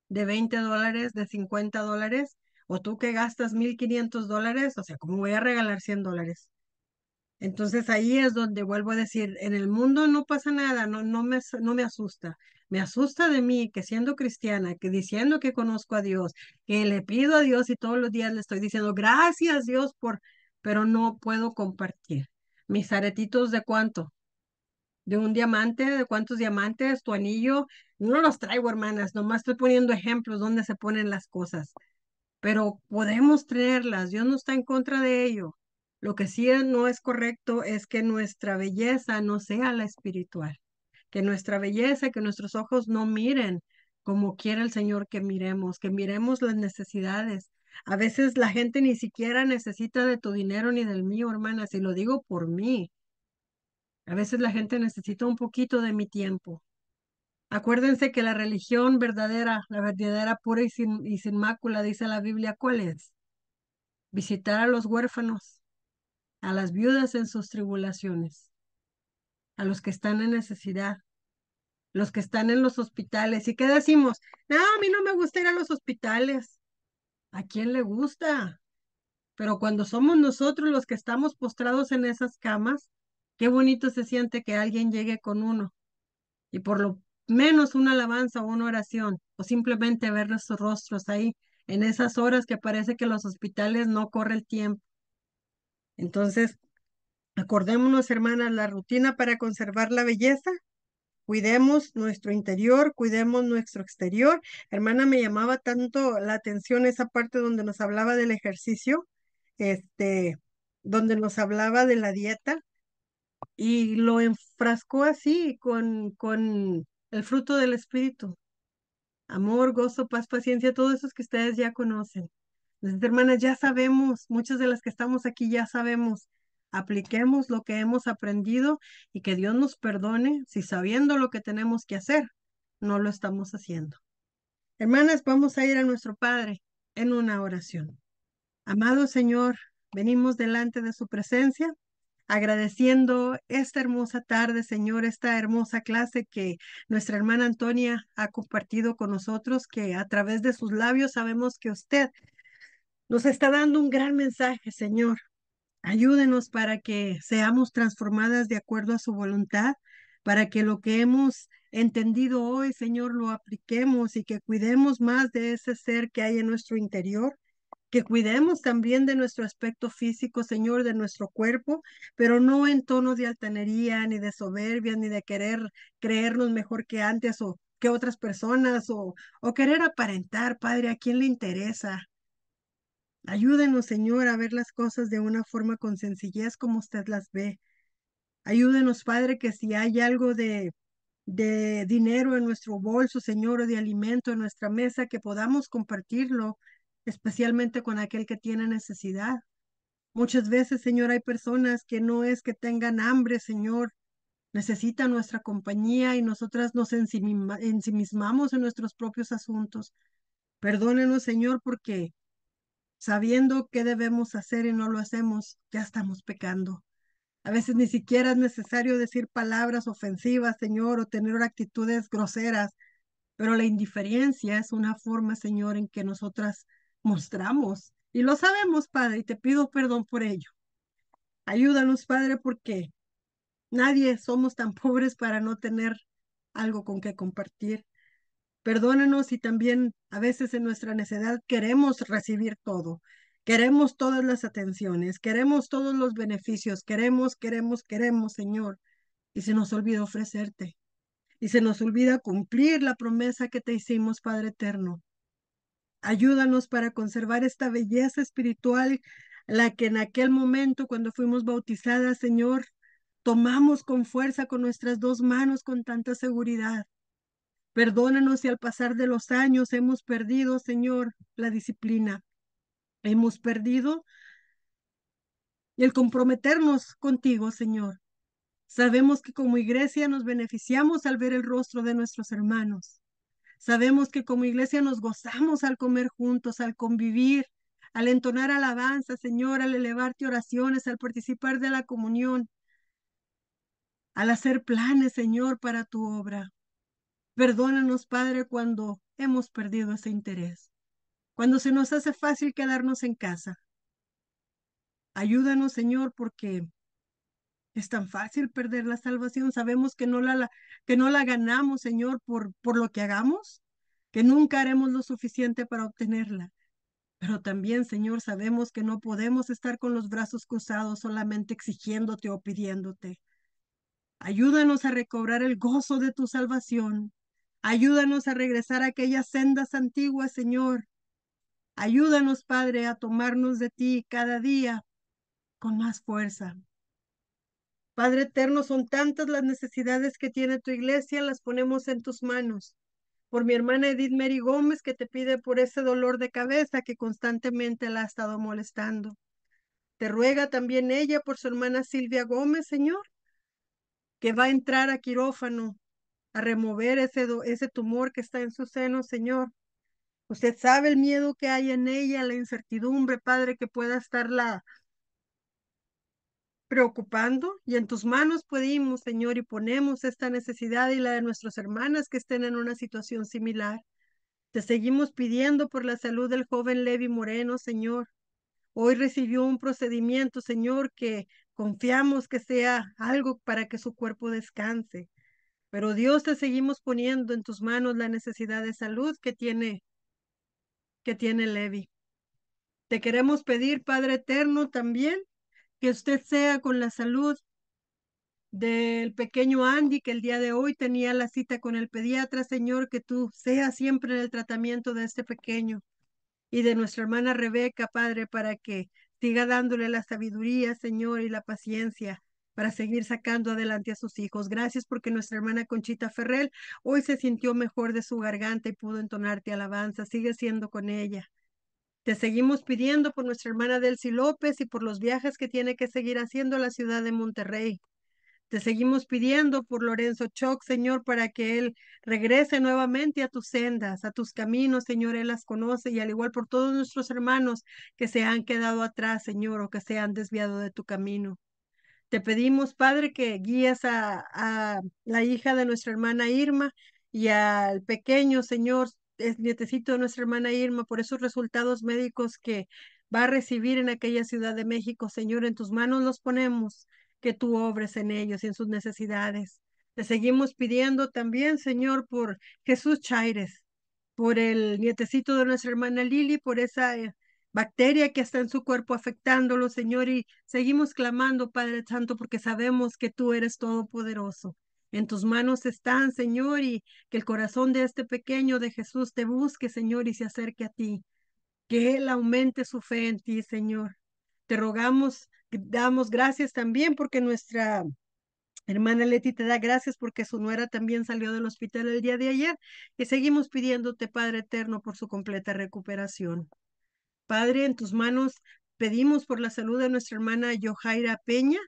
de 20 dólares, de 50 dólares, o tú que gastas 1.500 dólares, o sea, ¿cómo voy a regalar 100 dólares? Entonces ahí es donde vuelvo a decir, en el mundo no pasa nada, no, no, me, no me asusta. Me asusta de mí que siendo cristiana, que diciendo que conozco a Dios, que le pido a Dios y todos los días le estoy diciendo, gracias Dios por, pero no puedo compartir. Mis aretitos de cuánto? De un diamante, de cuántos diamantes, tu anillo. No los traigo, hermanas, nomás estoy poniendo ejemplos donde se ponen las cosas. Pero podemos tenerlas, Dios no está en contra de ello lo que sí no es correcto es que nuestra belleza no sea la espiritual, que nuestra belleza, que nuestros ojos no miren como quiera el Señor que miremos, que miremos las necesidades. A veces la gente ni siquiera necesita de tu dinero ni del mío, hermana, si lo digo por mí. A veces la gente necesita un poquito de mi tiempo. Acuérdense que la religión verdadera, la verdadera pura y sin, y sin mácula, dice la Biblia, ¿cuál es? Visitar a los huérfanos, a las viudas en sus tribulaciones, a los que están en necesidad, los que están en los hospitales. ¿Y qué decimos? No, a mí no me gusta ir a los hospitales. ¿A quién le gusta? Pero cuando somos nosotros los que estamos postrados en esas camas, qué bonito se siente que alguien llegue con uno. Y por lo menos una alabanza o una oración, o simplemente ver nuestros rostros ahí, en esas horas que parece que los hospitales no corre el tiempo entonces, acordémonos, hermanas, la rutina para conservar la belleza. Cuidemos nuestro interior, cuidemos nuestro exterior. Hermana, me llamaba tanto la atención esa parte donde nos hablaba del ejercicio, este, donde nos hablaba de la dieta y lo enfrascó así con, con el fruto del Espíritu. Amor, gozo, paz, paciencia, todos esos que ustedes ya conocen hermanas, ya sabemos, muchas de las que estamos aquí ya sabemos. Apliquemos lo que hemos aprendido y que Dios nos perdone si sabiendo lo que tenemos que hacer, no lo estamos haciendo. Hermanas, vamos a ir a nuestro Padre en una oración. Amado Señor, venimos delante de su presencia agradeciendo esta hermosa tarde, Señor, esta hermosa clase que nuestra hermana Antonia ha compartido con nosotros, que a través de sus labios sabemos que usted nos está dando un gran mensaje, Señor. Ayúdenos para que seamos transformadas de acuerdo a su voluntad, para que lo que hemos entendido hoy, Señor, lo apliquemos y que cuidemos más de ese ser que hay en nuestro interior, que cuidemos también de nuestro aspecto físico, Señor, de nuestro cuerpo, pero no en tono de altanería, ni de soberbia, ni de querer creernos mejor que antes o que otras personas o, o querer aparentar, Padre, ¿a quién le interesa? Ayúdenos, Señor, a ver las cosas de una forma con sencillez como usted las ve. Ayúdenos, Padre, que si hay algo de, de dinero en nuestro bolso, Señor, o de alimento en nuestra mesa, que podamos compartirlo, especialmente con aquel que tiene necesidad. Muchas veces, Señor, hay personas que no es que tengan hambre, Señor, necesitan nuestra compañía y nosotras nos ensimismamos en nuestros propios asuntos. Perdónenos, Señor, porque sabiendo qué debemos hacer y no lo hacemos, ya estamos pecando. A veces ni siquiera es necesario decir palabras ofensivas, Señor, o tener actitudes groseras, pero la indiferencia es una forma, Señor, en que nosotras mostramos. Y lo sabemos, Padre, y te pido perdón por ello. Ayúdanos, Padre, porque nadie somos tan pobres para no tener algo con que compartir. Perdónanos y también a veces en nuestra necedad queremos recibir todo. Queremos todas las atenciones, queremos todos los beneficios, queremos, queremos, queremos, Señor. Y se nos olvida ofrecerte. Y se nos olvida cumplir la promesa que te hicimos, Padre Eterno. Ayúdanos para conservar esta belleza espiritual, la que en aquel momento cuando fuimos bautizadas, Señor, tomamos con fuerza con nuestras dos manos con tanta seguridad. Perdónanos si al pasar de los años hemos perdido, Señor, la disciplina. Hemos perdido el comprometernos contigo, Señor. Sabemos que como iglesia nos beneficiamos al ver el rostro de nuestros hermanos. Sabemos que como iglesia nos gozamos al comer juntos, al convivir, al entonar alabanza, Señor, al elevarte oraciones, al participar de la comunión, al hacer planes, Señor, para tu obra. Perdónanos, Padre, cuando hemos perdido ese interés, cuando se nos hace fácil quedarnos en casa. Ayúdanos, Señor, porque es tan fácil perder la salvación. Sabemos que no la, que no la ganamos, Señor, por, por lo que hagamos, que nunca haremos lo suficiente para obtenerla. Pero también, Señor, sabemos que no podemos estar con los brazos cruzados solamente exigiéndote o pidiéndote. Ayúdanos a recobrar el gozo de tu salvación Ayúdanos a regresar a aquellas sendas antiguas, Señor. Ayúdanos, Padre, a tomarnos de ti cada día con más fuerza. Padre eterno, son tantas las necesidades que tiene tu iglesia, las ponemos en tus manos. Por mi hermana Edith Mary Gómez, que te pide por ese dolor de cabeza que constantemente la ha estado molestando. Te ruega también ella por su hermana Silvia Gómez, Señor, que va a entrar a quirófano a remover ese, ese tumor que está en su seno, Señor. Usted sabe el miedo que hay en ella, la incertidumbre, Padre, que pueda estarla preocupando y en tus manos pedimos, Señor, y ponemos esta necesidad y la de nuestras hermanas que estén en una situación similar. Te seguimos pidiendo por la salud del joven Levi Moreno, Señor. Hoy recibió un procedimiento, Señor, que confiamos que sea algo para que su cuerpo descanse. Pero Dios te seguimos poniendo en tus manos la necesidad de salud que tiene, que tiene Levi. Te queremos pedir, Padre Eterno, también que usted sea con la salud del pequeño Andy, que el día de hoy tenía la cita con el pediatra, Señor, que tú seas siempre en el tratamiento de este pequeño y de nuestra hermana Rebeca, Padre, para que siga dándole la sabiduría, Señor, y la paciencia para seguir sacando adelante a sus hijos. Gracias porque nuestra hermana Conchita Ferrell hoy se sintió mejor de su garganta y pudo entonarte alabanza. Sigue siendo con ella. Te seguimos pidiendo por nuestra hermana Delcy López y por los viajes que tiene que seguir haciendo a la ciudad de Monterrey. Te seguimos pidiendo por Lorenzo Choc, Señor, para que Él regrese nuevamente a tus sendas, a tus caminos, Señor, Él las conoce y al igual por todos nuestros hermanos que se han quedado atrás, Señor, o que se han desviado de tu camino. Te pedimos, Padre, que guíes a, la hija de nuestra hermana Irma y al pequeño, Señor, el nietecito de nuestra hermana Irma, por esos resultados médicos que va a recibir en aquella ciudad de México, Señor, en tus manos los ponemos, que tú obres en ellos y en sus necesidades. Te seguimos pidiendo también, Señor, por Jesús Chaires, por el nietecito de nuestra hermana Lili, por esa eh, bacteria que está en su cuerpo afectándolo, Señor, y seguimos clamando, Padre Santo, porque sabemos que tú eres todopoderoso. En tus manos están, Señor, y que el corazón de este pequeño de Jesús te busque, Señor, y se acerque a ti. Que Él aumente su fe en ti, Señor. Te rogamos, damos gracias también porque nuestra hermana Leti te da gracias porque su nuera también salió del hospital el día de ayer. Y seguimos pidiéndote, Padre Eterno, por su completa recuperación. Padre, en tus manos pedimos por la salud de nuestra hermana Yohaira Peña.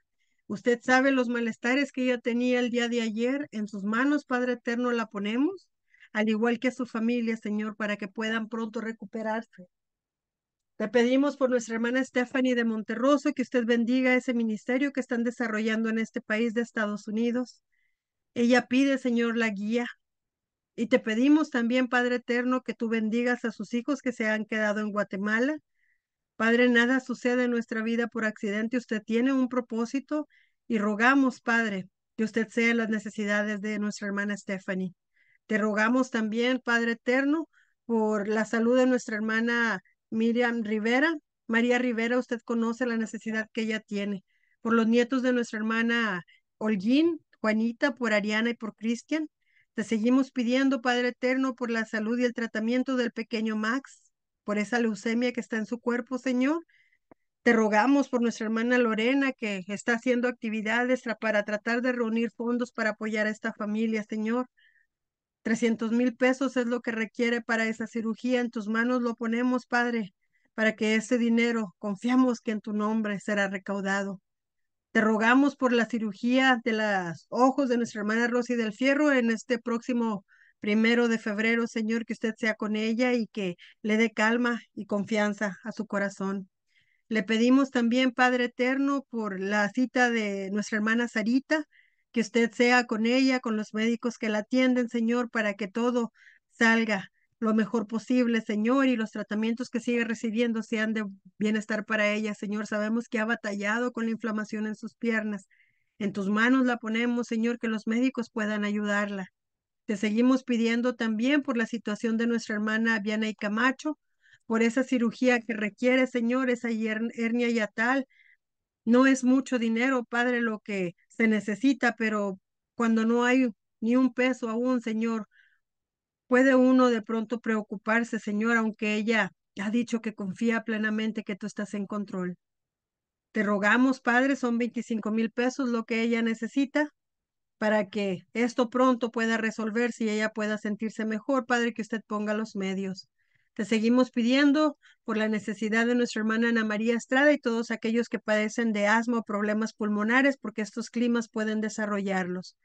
Usted sabe los malestares que ella tenía el día de ayer. En sus manos, Padre Eterno, la ponemos, al igual que a su familia, Señor, para que puedan pronto recuperarse. Te pedimos por nuestra hermana Stephanie de Monterroso que usted bendiga ese ministerio que están desarrollando en este país de Estados Unidos. Ella pide, Señor, la guía, y te pedimos también, Padre Eterno, que tú bendigas a sus hijos que se han quedado en Guatemala. Padre, nada sucede en nuestra vida por accidente. Usted tiene un propósito y rogamos, Padre, que usted sea las necesidades de nuestra hermana Stephanie. Te rogamos también, Padre Eterno, por la salud de nuestra hermana Miriam Rivera. María Rivera, usted conoce la necesidad que ella tiene. Por los nietos de nuestra hermana Holguín, Juanita, por Ariana y por Cristian. Te seguimos pidiendo, Padre Eterno, por la salud y el tratamiento del pequeño Max, por esa leucemia que está en su cuerpo, Señor. Te rogamos por nuestra hermana Lorena, que está haciendo actividades para tratar de reunir fondos para apoyar a esta familia, Señor. 300 mil pesos es lo que requiere para esa cirugía. En tus manos lo ponemos, Padre, para que ese dinero, confiamos que en tu nombre será recaudado. Te rogamos por la cirugía de los ojos de nuestra hermana Rosy del Fierro en este próximo primero de febrero, Señor, que usted sea con ella y que le dé calma y confianza a su corazón. Le pedimos también, Padre Eterno, por la cita de nuestra hermana Sarita, que usted sea con ella, con los médicos que la atienden, Señor, para que todo salga lo mejor posible, Señor, y los tratamientos que sigue recibiendo sean de bienestar para ella, Señor. Sabemos que ha batallado con la inflamación en sus piernas. En tus manos la ponemos, Señor, que los médicos puedan ayudarla. Te seguimos pidiendo también por la situación de nuestra hermana Viana y Camacho, por esa cirugía que requiere, Señor, esa hernia tal. No es mucho dinero, Padre, lo que se necesita, pero cuando no hay ni un peso aún, Señor, puede uno de pronto preocuparse, Señor, aunque ella ha dicho que confía plenamente que tú estás en control. Te rogamos, Padre, son 25 mil pesos lo que ella necesita para que esto pronto pueda resolverse y ella pueda sentirse mejor, Padre, que usted ponga los medios. Te seguimos pidiendo por la necesidad de nuestra hermana Ana María Estrada y todos aquellos que padecen de asma o problemas pulmonares, porque estos climas pueden desarrollarlos.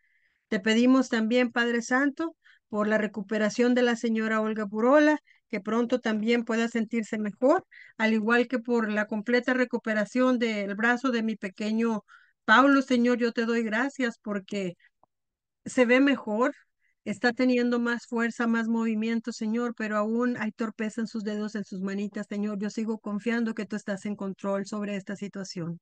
Te pedimos también, Padre Santo, por la recuperación de la señora Olga Burola, que pronto también pueda sentirse mejor, al igual que por la completa recuperación del brazo de mi pequeño Pablo, Señor, yo te doy gracias porque se ve mejor, está teniendo más fuerza, más movimiento, Señor, pero aún hay torpeza en sus dedos, en sus manitas, Señor. Yo sigo confiando que tú estás en control sobre esta situación.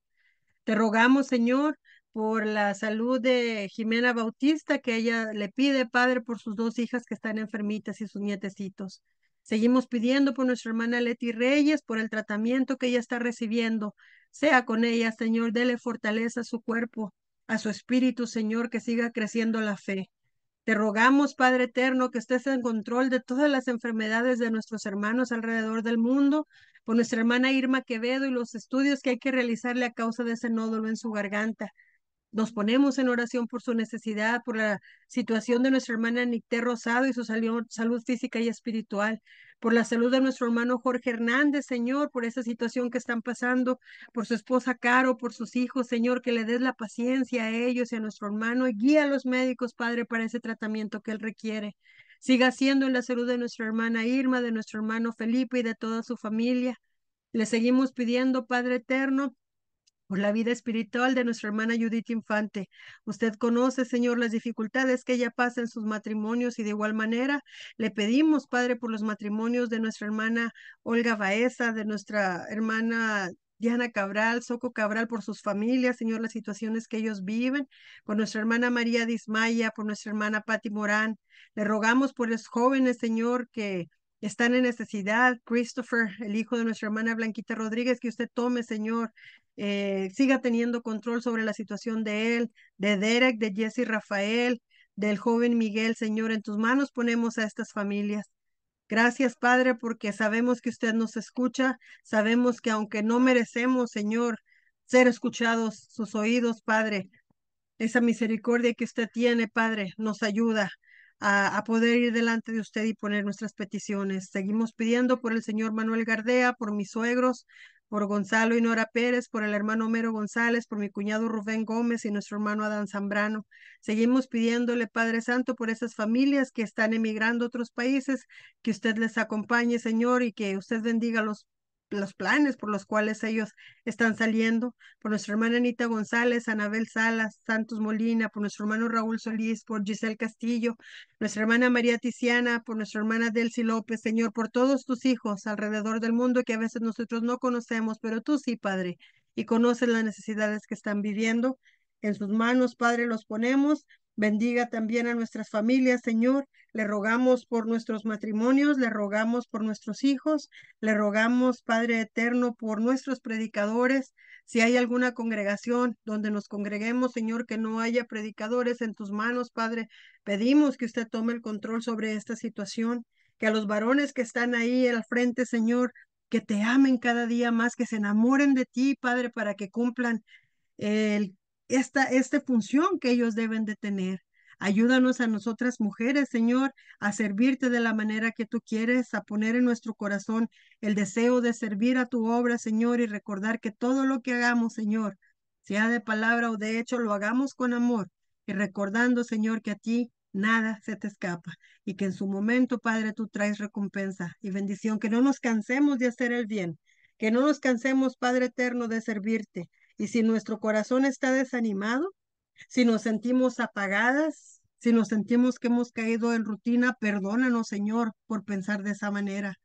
Te rogamos, Señor, por la salud de Jimena Bautista, que ella le pide, Padre, por sus dos hijas que están enfermitas y sus nietecitos. Seguimos pidiendo por nuestra hermana Leti Reyes, por el tratamiento que ella está recibiendo. Sea con ella, Señor, dele fortaleza a su cuerpo, a su espíritu, Señor, que siga creciendo la fe. Te rogamos, Padre Eterno, que estés en control de todas las enfermedades de nuestros hermanos alrededor del mundo, por nuestra hermana Irma Quevedo y los estudios que hay que realizarle a causa de ese nódulo en su garganta nos ponemos en oración por su necesidad, por la situación de nuestra hermana Nicté Rosado y su salud, física y espiritual, por la salud de nuestro hermano Jorge Hernández, Señor, por esa situación que están pasando, por su esposa Caro, por sus hijos, Señor, que le des la paciencia a ellos y a nuestro hermano, y guía a los médicos, Padre, para ese tratamiento que él requiere. Siga siendo en la salud de nuestra hermana Irma, de nuestro hermano Felipe y de toda su familia. Le seguimos pidiendo, Padre Eterno, por la vida espiritual de nuestra hermana Judith Infante. Usted conoce, Señor, las dificultades que ella pasa en sus matrimonios y de igual manera le pedimos, Padre, por los matrimonios de nuestra hermana Olga Baeza, de nuestra hermana Diana Cabral, Soco Cabral, por sus familias, Señor, las situaciones que ellos viven, por nuestra hermana María Dismaya, por nuestra hermana Patti Morán. Le rogamos por los jóvenes, Señor, que están en necesidad. Christopher, el hijo de nuestra hermana Blanquita Rodríguez, que usted tome, Señor, eh, siga teniendo control sobre la situación de él, de Derek, de Jesse Rafael, del joven Miguel, Señor, en tus manos ponemos a estas familias. Gracias, Padre, porque sabemos que usted nos escucha, sabemos que aunque no merecemos, Señor, ser escuchados, sus oídos, Padre, esa misericordia que usted tiene, Padre, nos ayuda a, poder ir delante de usted y poner nuestras peticiones. Seguimos pidiendo por el señor Manuel Gardea, por mis suegros, por Gonzalo y Nora Pérez, por el hermano Homero González, por mi cuñado Rubén Gómez y nuestro hermano Adán Zambrano. Seguimos pidiéndole, Padre Santo, por esas familias que están emigrando a otros países, que usted les acompañe, Señor, y que usted bendiga los los planes por los cuales ellos están saliendo, por nuestra hermana Anita González, Anabel Salas, Santos Molina, por nuestro hermano Raúl Solís, por Giselle Castillo, nuestra hermana María Tiziana, por nuestra hermana Delcy López, Señor, por todos tus hijos alrededor del mundo que a veces nosotros no conocemos, pero tú sí, Padre, y conoces las necesidades que están viviendo. En sus manos, Padre, los ponemos Bendiga también a nuestras familias, Señor. Le rogamos por nuestros matrimonios, le rogamos por nuestros hijos, le rogamos, Padre Eterno, por nuestros predicadores. Si hay alguna congregación donde nos congreguemos, Señor, que no haya predicadores en tus manos, Padre, pedimos que usted tome el control sobre esta situación, que a los varones que están ahí al frente, Señor, que te amen cada día más, que se enamoren de ti, Padre, para que cumplan el esta, esta función que ellos deben de tener. Ayúdanos a nosotras mujeres, Señor, a servirte de la manera que tú quieres, a poner en nuestro corazón el deseo de servir a tu obra, Señor, y recordar que todo lo que hagamos, Señor, sea de palabra o de hecho, lo hagamos con amor y recordando, Señor, que a ti nada se te escapa y que en su momento, Padre, tú traes recompensa y bendición, que no nos cansemos de hacer el bien, que no nos cansemos, Padre eterno, de servirte, y si nuestro corazón está desanimado, si nos sentimos apagadas, si nos sentimos que hemos caído en rutina, perdónanos, Señor, por pensar de esa manera.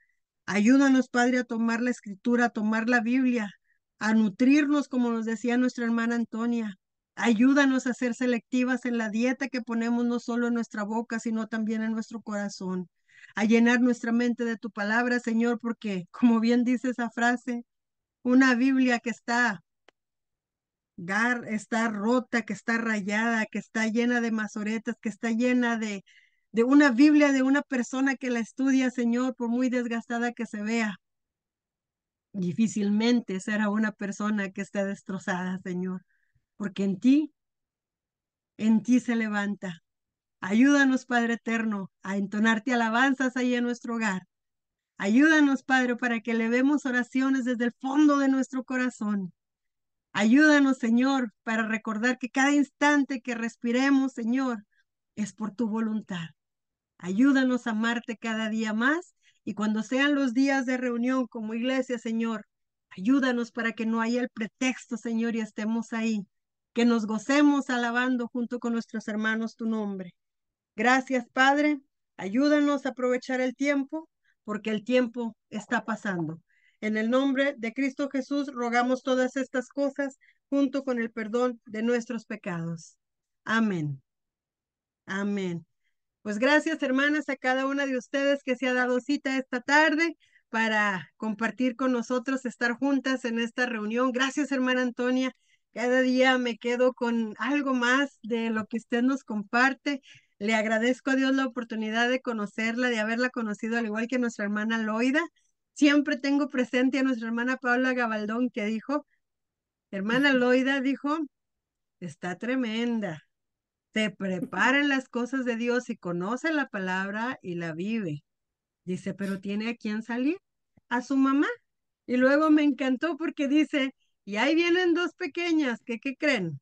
Ayúdanos, Padre, a tomar la escritura, a tomar la Biblia, a nutrirnos, como nos decía nuestra hermana Antonia. Ayúdanos a ser selectivas en la dieta que ponemos no solo en nuestra boca, sino también en nuestro corazón. A llenar nuestra mente de tu palabra, Señor, porque, como bien dice esa frase, una Biblia que está gar, está rota, que está rayada, que está llena de masoretas, que está llena de, de una Biblia de una persona que la estudia, Señor, por muy desgastada que se vea. Difícilmente será una persona que esté destrozada, Señor, porque en ti, en ti se levanta. Ayúdanos, Padre Eterno, a entonarte alabanzas ahí en nuestro hogar. Ayúdanos, Padre, para que le levemos oraciones desde el fondo de nuestro corazón. Ayúdanos, Señor, para recordar que cada instante que respiremos, Señor, es por tu voluntad. Ayúdanos a amarte cada día más y cuando sean los días de reunión como iglesia, Señor, ayúdanos para que no haya el pretexto, Señor, y estemos ahí, que nos gocemos alabando junto con nuestros hermanos tu nombre. Gracias, Padre. Ayúdanos a aprovechar el tiempo, porque el tiempo está pasando. En el nombre de Cristo Jesús rogamos todas estas cosas junto con el perdón de nuestros pecados. Amén. Amén. Pues gracias hermanas a cada una de ustedes que se ha dado cita esta tarde para compartir con nosotros, estar juntas en esta reunión. Gracias hermana Antonia. Cada día me quedo con algo más de lo que usted nos comparte. Le agradezco a Dios la oportunidad de conocerla, de haberla conocido, al igual que nuestra hermana Loida siempre tengo presente a nuestra hermana Paula Gabaldón que dijo, hermana Loida dijo, está tremenda, te prepara las cosas de Dios y conoce la palabra y la vive. Dice, pero tiene a quién salir, a su mamá. Y luego me encantó porque dice, y ahí vienen dos pequeñas, que qué creen?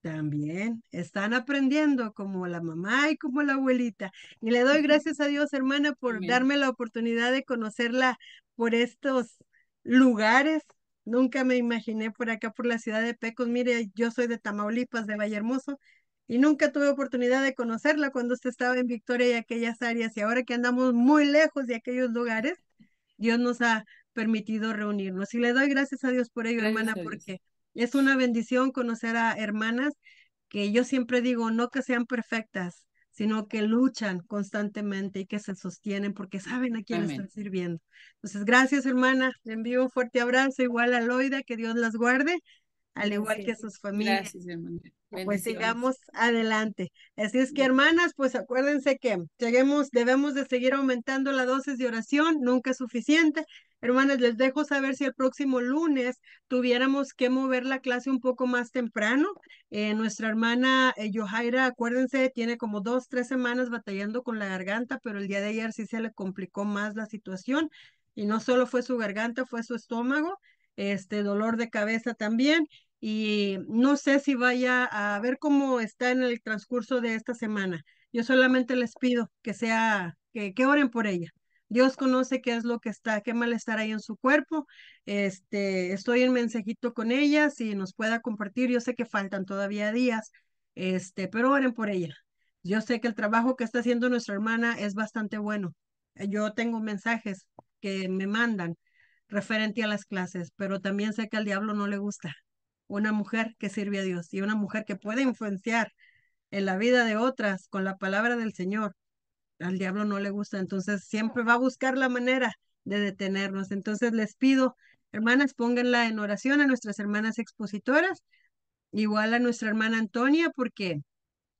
También están aprendiendo como la mamá y como la abuelita. Y le doy gracias a Dios, hermana, por darme la oportunidad de conocerla por estos lugares. Nunca me imaginé por acá, por la ciudad de Pecos. Mire, yo soy de Tamaulipas, de Hermoso, y nunca tuve oportunidad de conocerla cuando usted estaba en Victoria y aquellas áreas. Y ahora que andamos muy lejos de aquellos lugares, Dios nos ha permitido reunirnos. Y le doy gracias a Dios por ello, hermana, porque es una bendición conocer a hermanas que yo siempre digo, no que sean perfectas, sino que luchan constantemente y que se sostienen porque saben a quién están sirviendo. Entonces, gracias hermana, le envío un fuerte abrazo, igual a Loida, que Dios las guarde, al igual que a sus familias. Gracias hermana. Pues sigamos adelante. Así es que hermanas, pues acuérdense que lleguemos, debemos de seguir aumentando la dosis de oración, nunca es suficiente. Hermanas, les dejo saber si el próximo lunes tuviéramos que mover la clase un poco más temprano. Eh, nuestra hermana Johaira, eh, Yohaira, acuérdense, tiene como dos, tres semanas batallando con la garganta, pero el día de ayer sí se le complicó más la situación. Y no solo fue su garganta, fue su estómago, este dolor de cabeza también. Y no sé si vaya a ver cómo está en el transcurso de esta semana. Yo solamente les pido que sea, que, que oren por ella. Dios conoce qué es lo que está, qué malestar ahí en su cuerpo. Este, estoy en mensajito con ella, si nos pueda compartir, yo sé que faltan todavía días, este, pero oren por ella. Yo sé que el trabajo que está haciendo nuestra hermana es bastante bueno. Yo tengo mensajes que me mandan referente a las clases, pero también sé que al diablo no le gusta una mujer que sirve a Dios y una mujer que puede influenciar en la vida de otras con la palabra del Señor al diablo no le gusta, entonces siempre va a buscar la manera de detenernos. Entonces les pido, hermanas, pónganla en oración a nuestras hermanas expositoras, igual a nuestra hermana Antonia, porque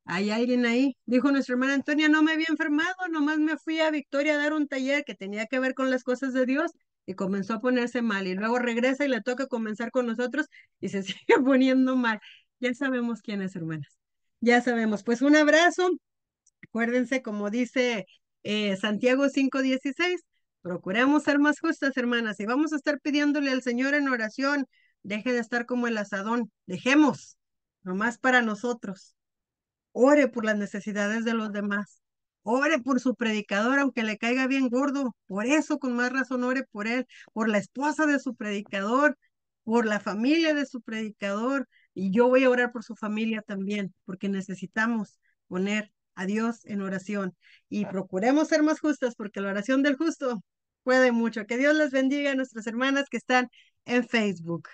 hay alguien ahí. Dijo nuestra hermana Antonia, no me había enfermado, nomás me fui a Victoria a dar un taller que tenía que ver con las cosas de Dios y comenzó a ponerse mal y luego regresa y le toca comenzar con nosotros y se sigue poniendo mal. Ya sabemos quién es, hermanas. Ya sabemos. Pues un abrazo. Acuérdense, como dice eh, Santiago Santiago 5:16, procuremos ser más justas, hermanas, y vamos a estar pidiéndole al Señor en oración, deje de estar como el asadón, dejemos, nomás para nosotros. Ore por las necesidades de los demás. Ore por su predicador, aunque le caiga bien gordo. Por eso, con más razón, ore por él, por la esposa de su predicador, por la familia de su predicador. Y yo voy a orar por su familia también, porque necesitamos poner a Dios en oración y procuremos ser más justas, porque la oración del justo puede mucho. Que Dios les bendiga a nuestras hermanas que están en Facebook.